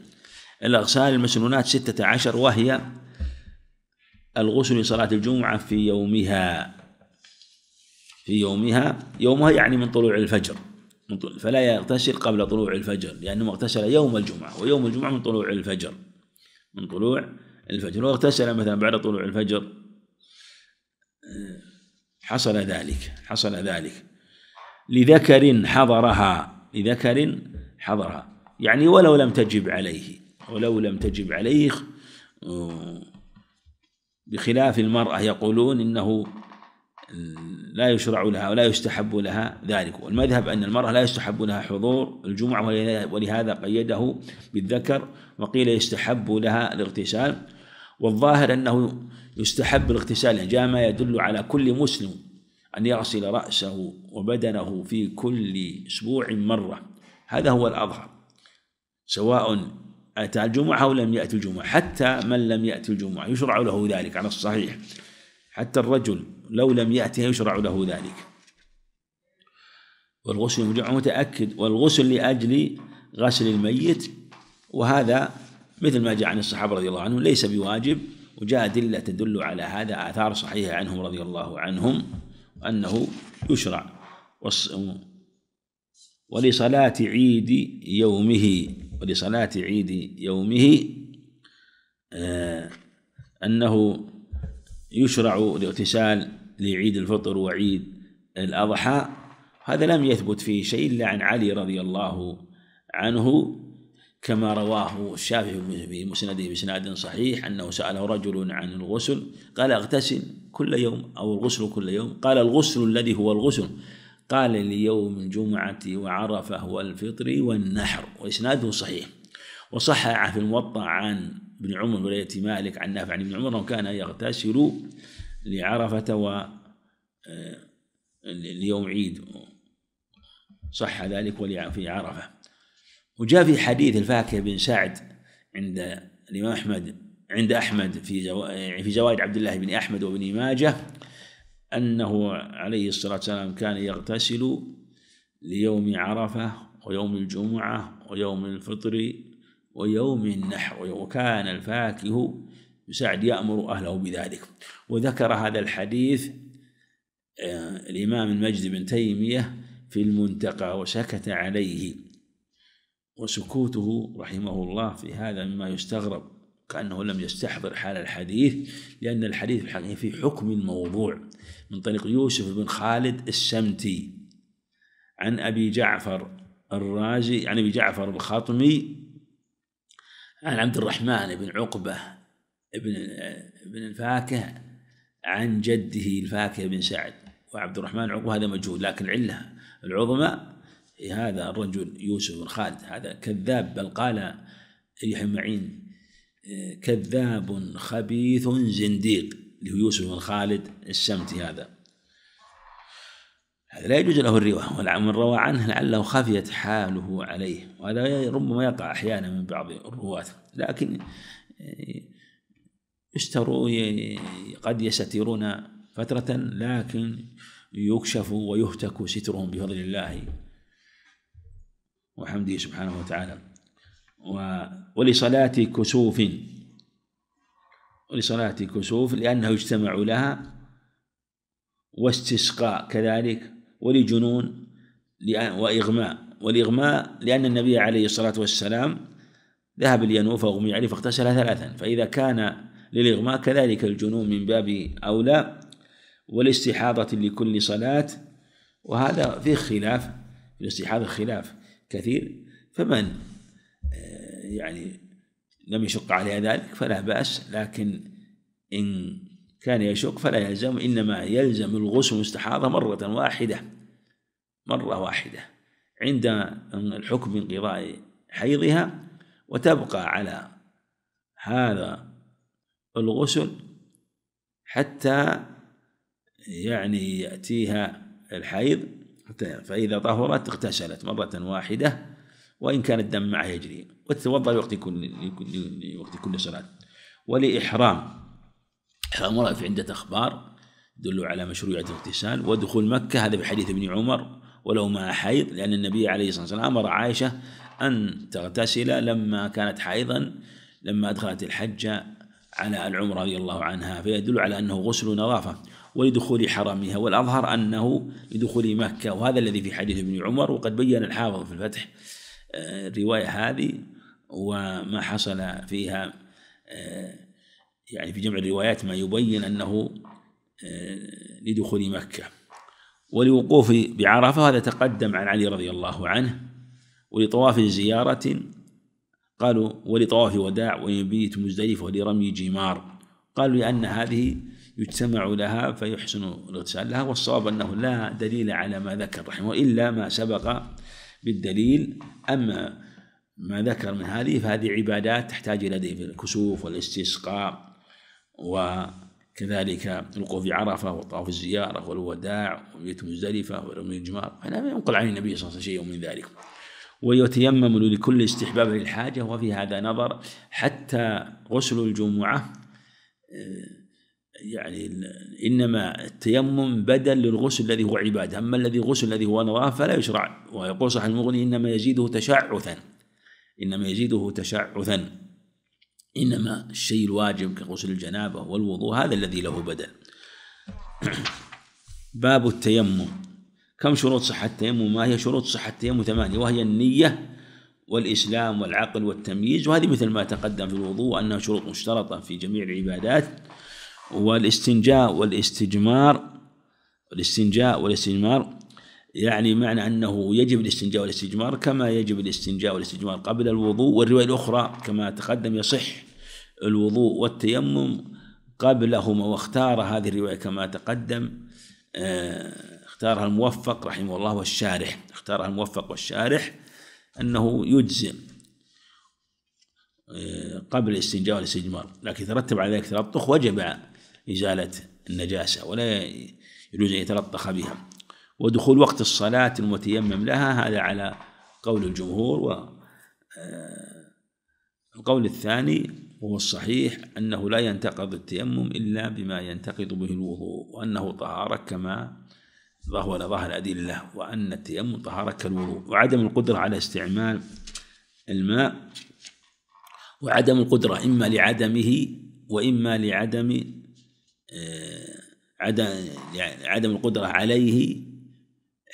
الأغسال المسنونات ستة عشر وهي الغسل لصلاة الجمعة في يومها في يومها يومها يعني من طلوع الفجر فلا يغتسل قبل طلوع الفجر لأنه اغتسل يوم الجمعة ويوم الجمعة من طلوع الفجر من طلوع الفجر واغتسل مثلا بعد طلوع الفجر آه، حصل ذلك حصل ذلك لذكر حضرها لذكر حضرها يعني ولو لم تجب عليه ولو لم تجب عليه آه، بخلاف المرأة يقولون إنه لا يشرع لها ولا يستحب لها ذلك والمذهب أن المرأة لا يستحب لها حضور الجمعة ولهذا قيده بالذكر وقيل يستحب لها الاغتسال والظاهر أنه يستحب الاغتسال يعني جاء ما يدل على كل مسلم أن يغسل رأسه وبدنه في كل أسبوع مرة هذا هو الأظهر سواء أتى الجمعة أو لم يأتي الجمعة حتى من لم يأتي الجمعة يشرع له ذلك على الصحيح حتى الرجل لو لم يأتها يشرع له ذلك والغسل مجمع متأكد والغسل لأجل غسل الميت وهذا مثل ما جاء عن الصحابة رضي الله عنهم ليس بواجب وجاء أدلة تدل على هذا آثار صحيحة عنهم رضي الله عنهم أنه يشرع ولصلاة عيد يومه ولصلاة عيد يومه آه، أنه يشرع الاغتسال لعيد الفطر وعيد الأضحى هذا لم يثبت فيه شيء إلا عن علي رضي الله عنه كما رواه الشافعي في مسنده بإسناد صحيح أنه سأله رجل عن الغسل قال اغتسل كل يوم أو الغسل كل يوم قال الغسل الذي هو الغسل قال ليوم الجمعة وعرفة والفطر والنحر وإسناده صحيح وصح في الموطأ عن ابن عمر ولاية مالك عن نافع عن ابن عمر كان يغتسل لعرفة و آه، ليوم عيد صح ذلك في عرفة وجاء في حديث الفاكهة بن سعد عند الإمام أحمد عند أحمد في يعني في زوائد عبد الله بن أحمد وابن ماجه أنه عليه الصلاة والسلام كان يغتسل ليوم عرفة ويوم الجمعة ويوم الفطر ويوم النحر وكان الفاكه يساعد يأمر أهله بذلك وذكر هذا الحديث آه، الإمام المجد بن تيمية في المنتقى وسكت عليه وسكوته رحمه الله في هذا مما يستغرب كأنه لم يستحضر حال الحديث لأن الحديث الحقيقي في حكم الموضوع من طريق يوسف بن خالد السمتي عن أبي جعفر الرازي عن أبي جعفر الخطمي عن عبد الرحمن بن عقبة ابن ابن الفاكهة عن جده الفاكهة بن سعد وعبد الرحمن عقبة هذا مجهول لكن العلة العظمى إيه هذا الرجل يوسف بن خالد هذا كذاب بل قال يحيى معين إيه كذاب خبيث زنديق اللي هو يوسف بن خالد السمتي هذا هذا لا يجوز له الرواة ومن روى عنه لعله خفيت حاله عليه وهذا ربما يقع أحيانا من بعض الرواة لكن إيه اشتروا قد يستيرون فترة لكن يكشف ويهتك سترهم بفضل الله وحمده سبحانه وتعالى ولصلاة كسوف ولصلاة كسوف لأنه يجتمع لها واستسقاء كذلك ولجنون وإغماء والإغماء لأن النبي عليه الصلاة والسلام ذهب لينوف وأغمي عليه فاغتسل ثلاثا فإذا كان للإغماء كذلك الجنون من باب أولى والاستحاضة لكل صلاة وهذا فيه خلاف في الاستحاضة خلاف كثير فمن آه، يعني لم يشق عليها ذلك فلا بأس لكن إن كان يشق فلا يلزم إنما يلزم الغسل والاستحاضة مرة واحدة مرة واحدة عند الحكم بانقضاء حيضها وتبقى على هذا الغسل حتى يعني يأتيها الحيض حتى فإذا طهرت اغتسلت مرة واحدة وإن كان الدم معه يجري وتتوضأ لوقت كل لوقت كل صلاة ولإحرام إحرام المرأة في عدة أخبار تدل على مشروعية الاغتسال ودخول مكة هذا في حديث ابن عمر ولو مع حيض لأن النبي عليه الصلاة والسلام أمر عائشة أن تغتسل لما كانت حيضا لما أدخلت الحج على العمرة رضي الله عنها فيدل على أنه غسل نظافة ولدخول حرمها والأظهر أنه لدخول مكة وهذا الذي في حديث ابن عمر وقد بين الحافظ في الفتح آه، الرواية هذه وما حصل فيها آه، يعني في جمع الروايات ما يبين أنه آه، لدخول مكة ولوقوف بعرفة هذا تقدم عن علي رضي الله عنه ولطواف زيارة قالوا ولطواف وداع ويبيت مزدلفة ولرمي جمار قالوا لأن هذه يجتمع لها فيحسن الاغتسال لها والصواب أنه لا دليل على ما ذكر رحمه إلا ما سبق بالدليل أما ما ذكر من هذه فهذه عبادات تحتاج إلى دليل الكسوف والاستسقاء وكذلك الوقوف عرفة وطواف الزيارة والوداع وبيت مزدلفة ورمي الجمار فلا ينقل عن النبي صلى الله عليه وسلم شيء من ذلك ويتيمم لكل استحباب للحاجة وفي هذا نظر حتى غسل الجمعة آه، يعني إنما التيمم بدل للغسل الذي هو عبادة أما الذي غسل الذي هو نظافة فلا يشرع ويقول صح المغني إنما يزيده تشعثا إنما يزيده تشعثا إنما الشيء الواجب كغسل الجنابة والوضوء هذا الذي له بدل باب التيمم كم شروط صحة التيمم وما هي شروط صحة التيمم ثمانية وهي النية والإسلام والعقل والتمييز وهذه مثل ما تقدم في الوضوء أنها شروط مشترطة في جميع العبادات والاستنجاء والاستجمار الاستنجاء والاستجمار يعني معنى أنه يجب الاستنجاء والاستجمار كما يجب الاستنجاء والاستجمار قبل الوضوء والرواية الأخرى كما تقدم يصح الوضوء والتيمم قبلهما واختار هذه الرواية كما تقدم آه اختارها الموفق رحمه الله والشارح اختارها الموفق والشارح أنه يجزم آه، قبل الاستنجاء والاستجمار لكن ترتب على ذلك تلطخ وجب إزالة النجاسة ولا يجوز أن يتلطخ بها ودخول وقت الصلاة المتيمم لها هذا على قول الجمهور و آه، القول الثاني وهو الصحيح أنه لا ينتقض التيمم إلا بما ينتقض به الوضوء وأنه طهارة كما فهو ظهر ظاهر الأدلة وأن التيمم طهارة كالوضوء وعدم القدرة على استعمال الماء وعدم القدرة إما لعدمه وإما لعدم آه، عدم عدم القدرة عليه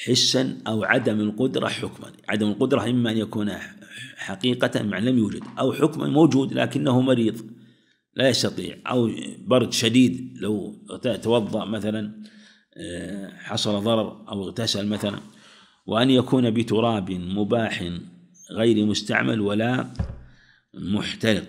حسا أو عدم القدرة حكما عدم القدرة إما أن يكون حقيقة مع لم يوجد أو حكما موجود لكنه مريض لا يستطيع أو برد شديد لو توضأ مثلا حصل ضرر أو اغتسل مثلا وأن يكون بتراب مباح غير مستعمل ولا محترق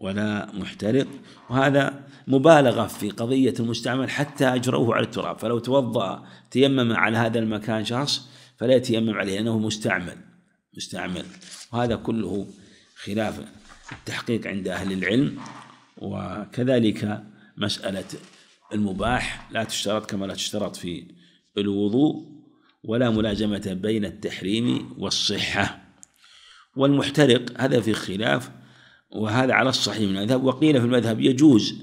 ولا محترق وهذا مبالغة في قضية المستعمل حتى أجرؤه على التراب فلو توضأ تيمم على هذا المكان شخص فلا يتيمم عليه لأنه مستعمل مستعمل وهذا كله خلاف التحقيق عند أهل العلم وكذلك مسألة المباح لا تشترط كما لا تشترط في الوضوء ولا ملازمة بين التحريم والصحة والمحترق هذا في خلاف وهذا على الصحيح من المذهب وقيل في المذهب يجوز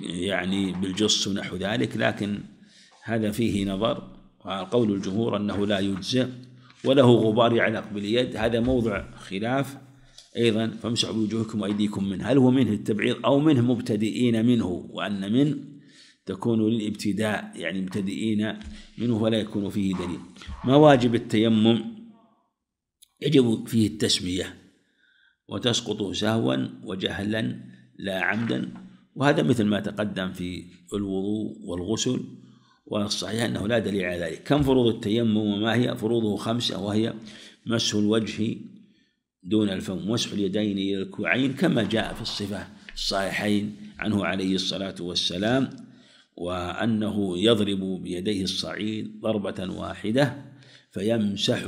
يعني بالجص ونحو ذلك لكن هذا فيه نظر وقول الجمهور أنه لا يجزئ وله غبار يعلق باليد هذا موضع خلاف أيضا فامسحوا بوجوهكم وأيديكم منه هل هو منه التبعيض أو منه مبتدئين منه وأن من تكون للابتداء يعني مبتدئين منه ولا يكون فيه دليل ما واجب التيمم يجب فيه التسمية وتسقط سهوا وجهلا لا عمدا وهذا مثل ما تقدم في الوضوء والغسل والصحيح أنه لا دليل على ذلك كم فروض التيمم وما هي فروضه خمسة وهي مسح الوجه دون الفم مسح اليدين إلى الكوعين كما جاء في الصفة الصحيحين عنه عليه الصلاة والسلام وأنه يضرب بيديه الصعيد ضربة واحدة فيمسح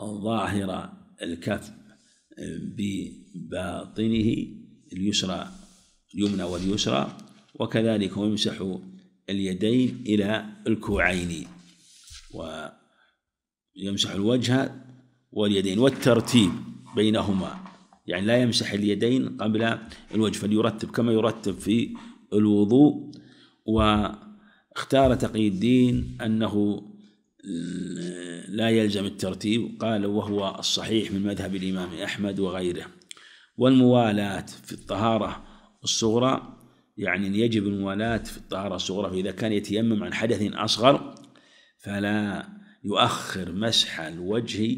ظاهر الكف بباطنه اليسرى اليمنى واليسرى وكذلك يمسح اليدين إلى الكوعين ويمسح الوجه واليدين والترتيب بينهما يعني لا يمسح اليدين قبل الوجه فليرتب كما يرتب في الوضوء واختار تقي الدين أنه لا يلزم الترتيب قال وهو الصحيح من مذهب الإمام أحمد وغيره والموالاة في الطهارة الصغرى يعني يجب الموالاة في الطهارة الصغرى فإذا كان يتيمم عن حدث أصغر فلا يؤخر مسح الوجه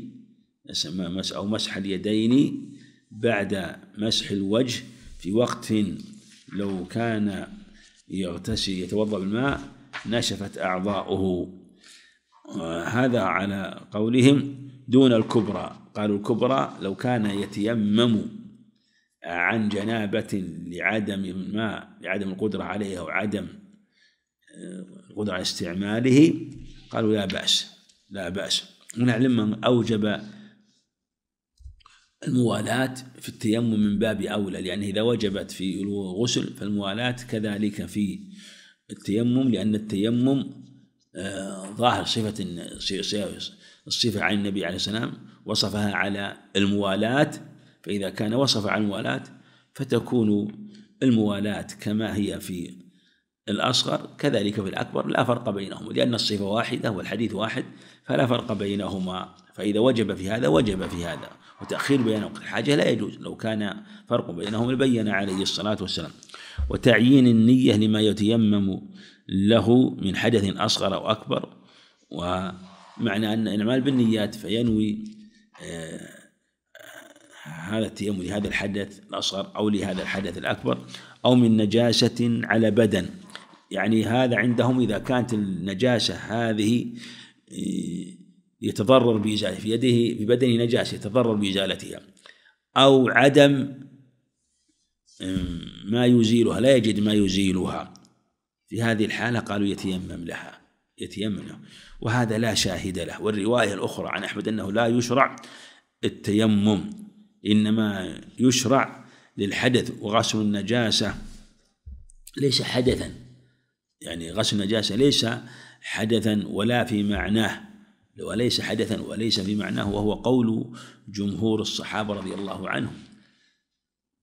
أو مسح اليدين بعد مسح الوجه في وقت لو كان يغتسل يتوضأ بالماء نشفت أعضاؤه هذا على قولهم دون الكبرى قالوا الكبرى لو كان يتيمم عن جنابة لعدم ما لعدم القدرة عليها وعدم آه، القدرة على استعماله قالوا لا بأس لا بأس ونعلم من أوجب الموالاة في التيمم من باب أولى لأنه إذا وجبت في الغسل فالموالاة كذلك في التيمم لأن التيمم آه، ظاهر صفة الصفة عن النبي عليه السلام وصفها على الموالاة فإذا كان وصف على الموالاة فتكون الموالاة كما هي في الأصغر كذلك في الأكبر لا فرق بينهم لأن الصفة واحدة والحديث واحد فلا فرق بينهما فإذا وجب في هذا وجب في هذا وتأخير بين وقت الحاجة لا يجوز لو كان فرق بينهما لبين عليه الصلاة والسلام وتعيين النية لما يتيمم له من حدث أصغر أو أكبر ومعنى أن الأعمال بالنيات فينوي آه، هذا التيمم لهذا الحدث الأصغر أو لهذا الحدث الأكبر أو من نجاسة على بدن يعني هذا عندهم إذا كانت النجاسة هذه يتضرر بإزالة في يده في بدنه نجاسة يتضرر بإزالتها أو عدم ما يزيلها لا يجد ما يزيلها في هذه الحالة قالوا يتيمم لها يتيمم له وهذا لا شاهد له والرواية الأخرى عن أحمد أنه لا يشرع التيمم إنما يشرع للحدث وغسل النجاسة ليس حدثا يعني غسل النجاسة ليس حدثا ولا في معناه وليس حدثا وليس في معناه وهو قول جمهور الصحابة رضي الله عنهم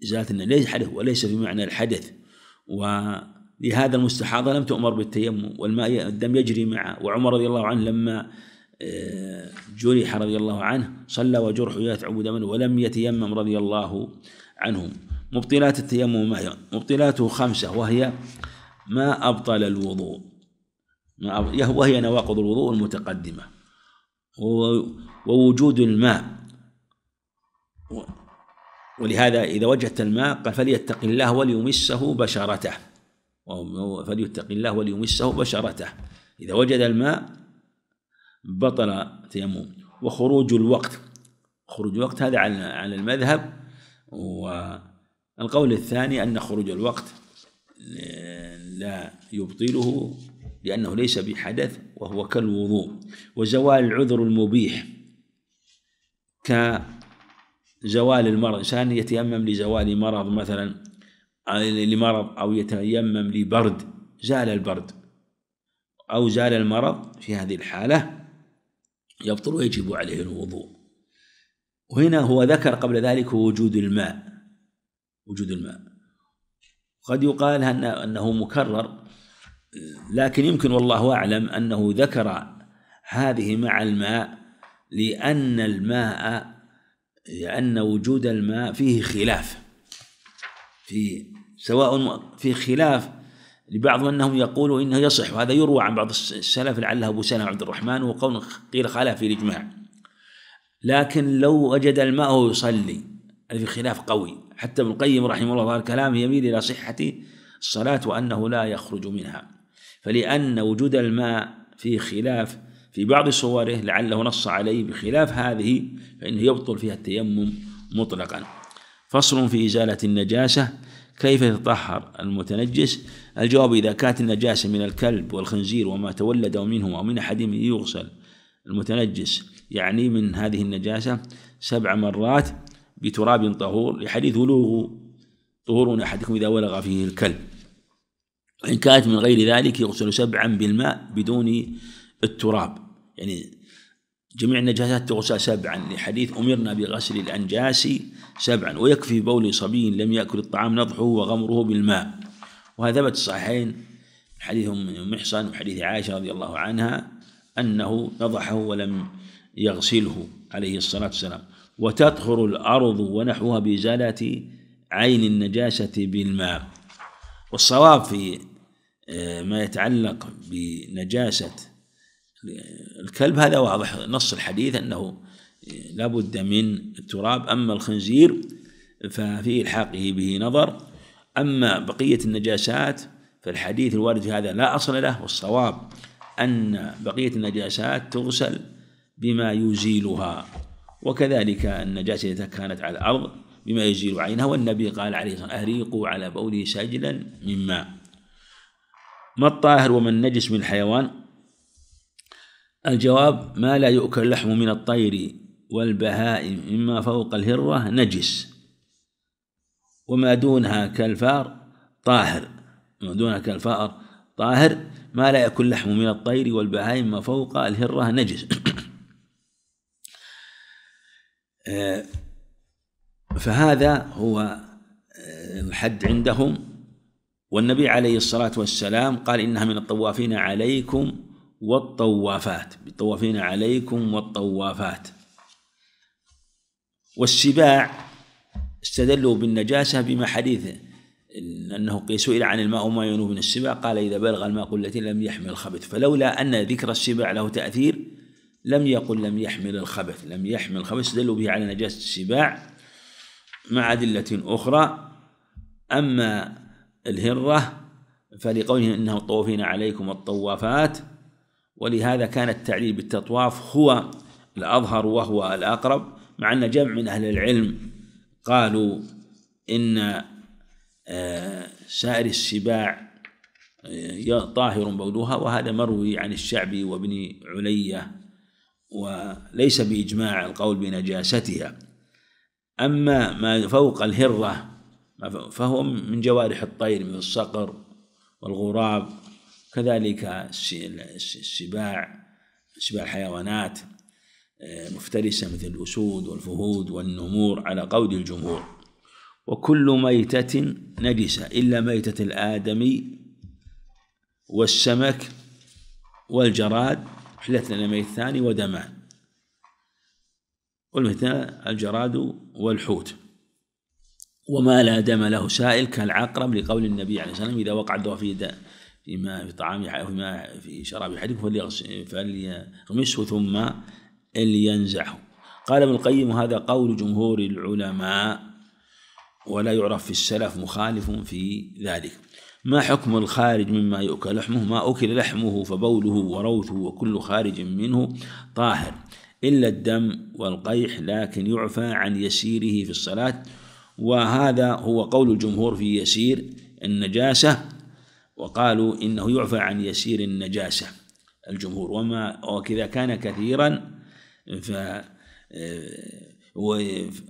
إزالة ليس حدث وليس في معنى الحدث ولهذا المستحاضة لم تؤمر بالتيمم والماء الدم يجري معه وعمر رضي الله عنه لما آه، جرح رضي الله عنه صلى وجرحه يتعب دما ولم يتيمم رضي الله عنهم مبطلات التيمم ما هي؟ مبطلاته خمسة وهي ما أبطل الوضوء وهي نواقض الوضوء المتقدمة ووجود الماء ولهذا إذا وجدت الماء قال فليتق الله وليمسه بشرته فليتق الله وليمسه بشرته إذا وجد الماء بطل تيمم وخروج الوقت خروج الوقت هذا على المذهب والقول الثاني أن خروج الوقت لا يبطله لأنه ليس بحدث وهو كالوضوء وزوال العذر المبيح كزوال المرض إنسان يتيمم لزوال مرض مثلا لمرض أو يتيمم لبرد زال البرد أو زال المرض في هذه الحالة يبطل ويجب عليه الوضوء وهنا هو ذكر قبل ذلك وجود الماء وجود الماء قد يقال أنه مكرر لكن يمكن والله أعلم أنه ذكر هذه مع الماء لأن الماء لأن وجود الماء فيه خلاف في سواء في خلاف لبعض أنهم يقولوا إنه يصح وهذا يروى عن بعض السلف لعله أبو سلمة عبد الرحمن وقول قيل خالف في الإجماع لكن لو وجد الماء يصلي في خلاف قوي حتى ابن القيم رحمه الله كلامه يميل إلى صحة الصلاة وأنه لا يخرج منها فلأن وجود الماء في خلاف في بعض صوره لعله نص عليه بخلاف هذه فإنه يبطل فيها التيمم مطلقا فصل في إزالة النجاسة كيف يتطهر المتنجس الجواب إذا كانت النجاسة من الكلب والخنزير وما تولد منهما ومن أحدهم يغسل المتنجس يعني من هذه النجاسة سبع مرات بتراب طهور لحديث بلوغ طهور أحدكم إذا ولغ فيه الكلب وإن يعني كانت من غير ذلك يغسل سبعا بالماء بدون التراب يعني جميع النجاسات تغسل سبعا لحديث أمرنا بغسل الأنجاس سبعا ويكفي بول صبي لم يأكل الطعام نضحه وغمره بالماء وهذا ثبت الصحيحين حديث أم محصن وحديث عائشة رضي الله عنها أنه نضحه ولم يغسله عليه الصلاة والسلام وتطهر الأرض ونحوها بإزالة عين النجاسة بالماء والصواب في آه، ما يتعلق بنجاسة الكلب هذا واضح نص الحديث أنه آه، لابد من التراب أما الخنزير ففي إلحاقه به نظر أما بقية النجاسات فالحديث الوارد في هذا لا أصل له والصواب أن بقية النجاسات تغسل بما يزيلها وكذلك النجاسة إذا كانت على الأرض بما يزيل عينها والنبي قال عليه الصلاة والسلام أهريقوا على بوله سجلا من ماء ما الطاهر وما النجس من الحيوان الجواب ما لا يؤكل لحمه من الطير والبهائم مما فوق الهرة نجس وما دونها كالفار طاهر ما دونها كالفار طاهر ما لا يأكل لحمه من الطير والبهائم ما فوق الهرة نجس آه، فهذا هو آه، الحد عندهم والنبي عليه الصلاة والسلام قال إنها من الطوافين عليكم والطوافات الطوافين عليكم والطوافات والسباع استدلوا بالنجاسة بما حديث أنه سئل عن الماء وما ينوب من السباع قال إذا بلغ الماء قلتي لم يحمل الخبث فلولا أن ذكر السباع له تأثير لم يقل لم يحمل الخبث لم يحمل الخبث استدلوا به على نجاسة السباع مع أدلة أخرى أما الهرة فلقوله إنه الطوافين عليكم الطوافات ولهذا كان التعليل بالتطواف هو الأظهر وهو الأقرب مع أن جمع من أهل العلم قالوا إن آه، سائر السباع آه، طاهر بولوها وهذا مروي عن الشعبي وابن علية وليس بإجماع القول بنجاستها أما ما فوق الهرة فهو من جوارح الطير مثل الصقر والغراب كذلك السباع سباع الحيوانات آه، مفترسة مثل الأسود والفهود والنمور على قول الجمهور وكل ميتة نجسة إلا ميتة الآدمي والسمك والجراد حلت لنا ميت ثاني ودمان والمثال الجراد والحوت وما لا دم له سائل كالعقرب لقول النبي عليه الصلاة والسلام إذا وقع الدواء في في ما في طعام في ما في شراب حديث فليغمسه ثم لينزعه قال ابن القيم هذا قول جمهور العلماء ولا يعرف في السلف مخالف في ذلك ما حكم الخارج مما يؤكل لحمه ما أكل لحمه فبوله وروثه وكل خارج منه طاهر إلا الدم والقيح لكن يعفى عن يسيره في الصلاة وهذا هو قول الجمهور في يسير النجاسة وقالوا إنه يعفى عن يسير النجاسة الجمهور وما وكذا كان كثيرا ف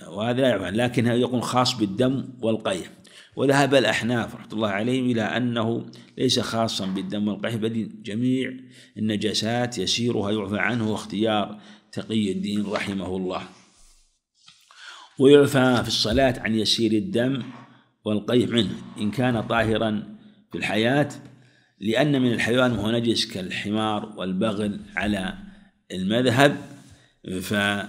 وهذا لا يعفى لكن يكون خاص بالدم والقيح وذهب الأحناف رحمة الله عليهم إلى أنه ليس خاصا بالدم والقيح بل جميع النجاسات يسيرها يعفى عنه اختيار تقي الدين رحمه الله ويعفى في الصلاة عن يسير الدم والقيح منه إن كان طاهرا في الحياة لأن من الحيوان وهو نجس كالحمار والبغل على المذهب فهذا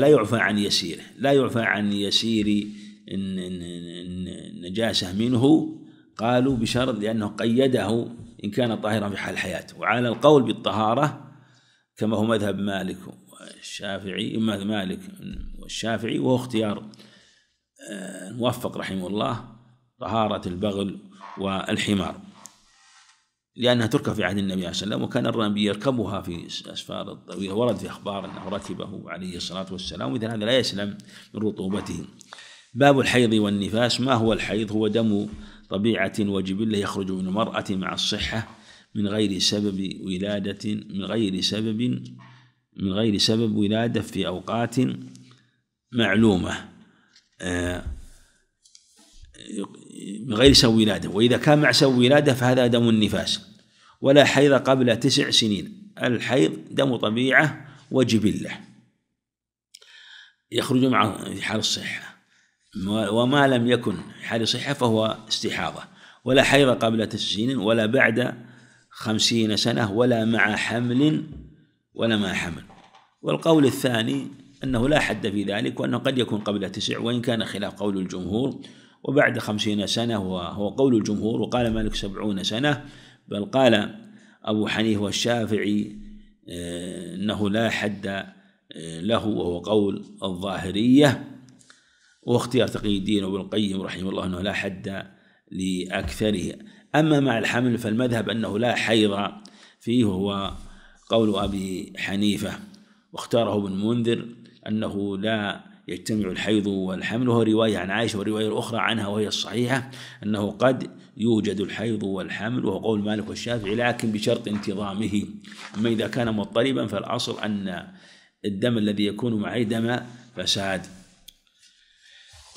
لا يعفى عن يسيره لا يعفى عن يسير النجاسة منه قالوا بشرط لأنه قيده إن كان طاهرا في حال الحياة وعلى القول بالطهارة كما هو مذهب مالك الشافعي مالك والشافعي وهو اختيار الموفق آه، رحمه الله طهارة البغل والحمار لأنها تركب في عهد النبي صلى الله عليه وسلم وكان الرنبي يركبها في أسفار الطويلة ورد في أخبار أنه ركبه عليه الصلاة والسلام إذا هذا لا يسلم من رطوبته باب الحيض والنفاس ما هو الحيض هو دم طبيعة وجبلة يخرج من المرأة مع الصحة من غير سبب ولادة من غير سبب من غير سبب ولادة في أوقات معلومة من آه، غير سوي ولادة وإذا كان مع سوي ولادة فهذا دم النفاس ولا حيض قبل تسع سنين الحيض دم طبيعة وجبلة يخرج معه في حال الصحة وما لم يكن حال صحة فهو استحاضة ولا حيض قبل تسع سنين ولا بعد خمسين سنة ولا مع حمل ولا مع حمل والقول الثاني أنه لا حد في ذلك وأنه قد يكون قبل تسع وإن كان خلاف قول الجمهور وبعد خمسين سنة هو, هو قول الجمهور وقال مالك سبعون سنة بل قال أبو حنيفة والشافعي آه، أنه لا حد آه، له وهو قول الظاهرية واختيار تقي الدين أبو القيم رحمه الله أنه لا حد لأكثره أما مع الحمل فالمذهب أنه لا حيض فيه هو قول أبي حنيفة واختاره ابن منذر أنه لا يجتمع الحيض والحمل وهو رواية عن عائشة ورواية أخرى عنها وهي الصحيحة أنه قد يوجد الحيض والحمل وهو قول مالك والشافعي لكن بشرط انتظامه أما إذا كان مضطربا فالأصل أن الدم الذي يكون معه دم فساد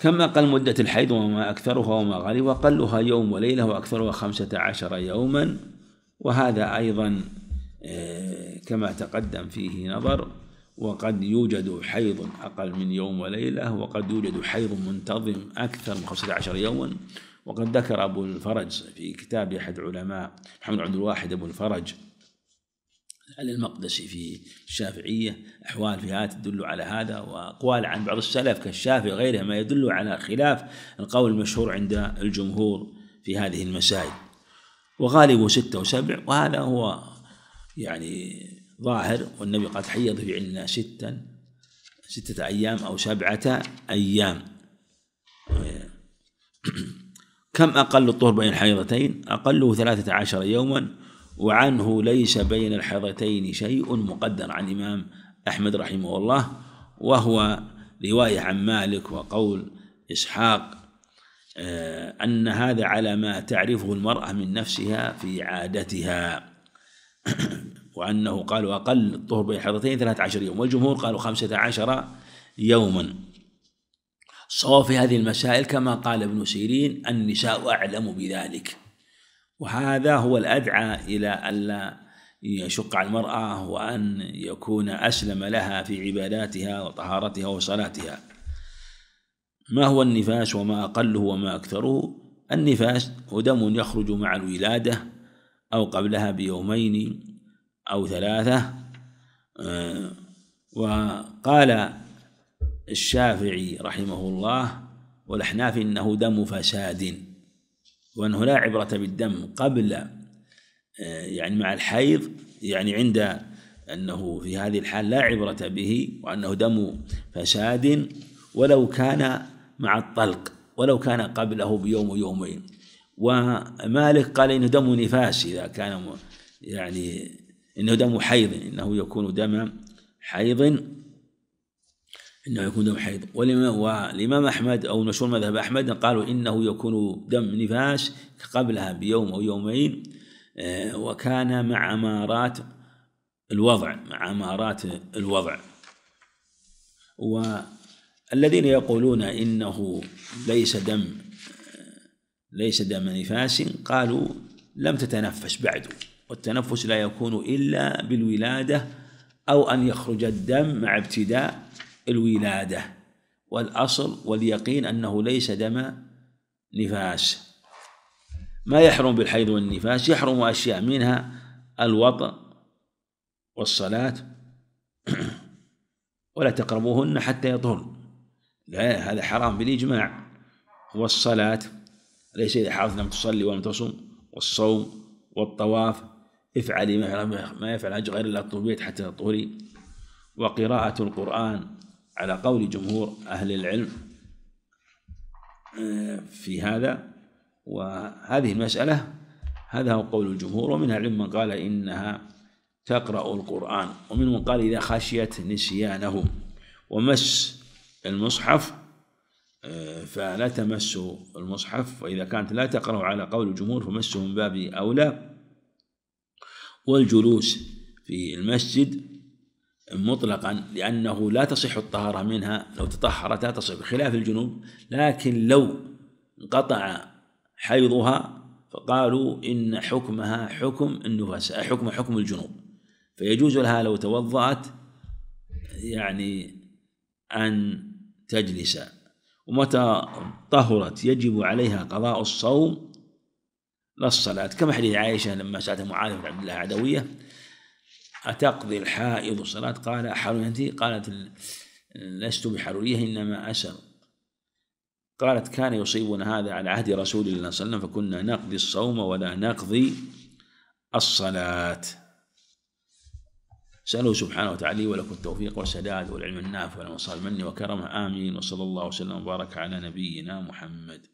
كما قل مدة الحيض وما أكثرها وما غالبها وأقلها يوم وليلة وأكثرها خمسة عشر يوما وهذا أيضا آه، كما تقدم فيه نظر وقد يوجد حيض أقل من يوم وليلة وقد يوجد حيض منتظم أكثر من 15 يوما وقد ذكر أبو الفرج في كتاب أحد علماء محمد عبد الواحد أبو الفرج على المقدسي في الشافعية أحوال فيها تدل على هذا وأقوال عن بعض السلف كالشافعي وغيره ما يدل على خلاف القول المشهور عند الجمهور في هذه المسائل وغالبه ستة وسبع وهذا هو يعني ظاهر والنبي قد حيض في علمنا ستا ستة أيام أو سبعة أيام كم أقل الطهر بين الحيضتين أقله ثلاثة عشر يوما وعنه ليس بين الحيضتين شيء مقدر عن الإمام أحمد رحمه الله وهو رواية عن مالك وقول إسحاق آه، أن هذا على ما تعرفه المرأة من نفسها في عادتها وأنه قالوا أقل الطهر بين حيضتين 13 يوم والجمهور قالوا 15 يوما صواب في هذه المسائل كما قال ابن سيرين النساء أعلم بذلك وهذا هو الأدعى إلى ألا يشق على المرأة وأن يكون أسلم لها في عباداتها وطهارتها وصلاتها ما هو النفاس وما أقله وما أكثره النفاس هو دم يخرج مع الولادة أو قبلها بيومين أو ثلاثة آه، وقال الشافعي رحمه الله والأحناف إنه دم فساد وأنه لا عبرة بالدم قبل آه، يعني مع الحيض يعني عند أنه في هذه الحال لا عبرة به وأنه دم فساد ولو كان مع الطلق ولو كان قبله بيوم ويومين ومالك قال إنه دم نفاس إذا كان يعني إنه دم حيض إنه يكون دم حيض إنه يكون دم حيض والإمام أحمد أو المشهور مذهب أحمد قالوا إنه يكون دم نفاس قبلها بيوم أو يومين آه، وكان مع أمارات الوضع مع أمارات الوضع والذين يقولون إنه ليس دم آه، ليس دم نفاس قالوا لم تتنفس بعد والتنفس لا يكون إلا بالولادة أو أن يخرج الدم مع ابتداء الولادة والأصل واليقين أنه ليس دم نفاس ما يحرم بالحيض والنفاس يحرم أشياء منها الوطأ والصلاة ولا تقربوهن حتى يطهر لا هذا حرام بالإجماع والصلاة ليس إذا حافظ لم تصلي ولم تصم والصوم والطواف افعلي ما يفعل غير الله طوبيت حتى تطهري وقراءة القرآن على قول جمهور أهل العلم آه، في هذا وهذه المسألة هذا هو قول الجمهور ومنها العلم من قال إنها تقرأ القرآن ومنهم من قال إذا خشيت نسيانه ومس المصحف آه، فلا تمس المصحف وإذا كانت لا تقرأ على قول الجمهور فمسه من باب أولى والجلوس في المسجد مطلقا لأنه لا تصح الطهارة منها لو تطهرت لا تصح بخلاف الجنوب لكن لو انقطع حيضها فقالوا إن حكمها حكم النفاس حكم حكم الجنوب فيجوز لها لو توضأت يعني أن تجلس ومتى طهرت يجب عليها قضاء الصوم للصلاة كما حديث عائشة لما سألت معاذ بن عبد الله عدوية أتقضي الحائض الصلاة قال حروريتي قالت لست بحرورية إنما أسر قالت كان يصيبنا هذا على عهد رسول الله صلى الله عليه وسلم فكنا نقضي الصوم ولا نقضي الصلاة سأله سبحانه وتعالى ولكم التوفيق والسداد والعلم النافع والانصار مني وكرمه آمين وصلى الله وسلم وبارك على نبينا محمد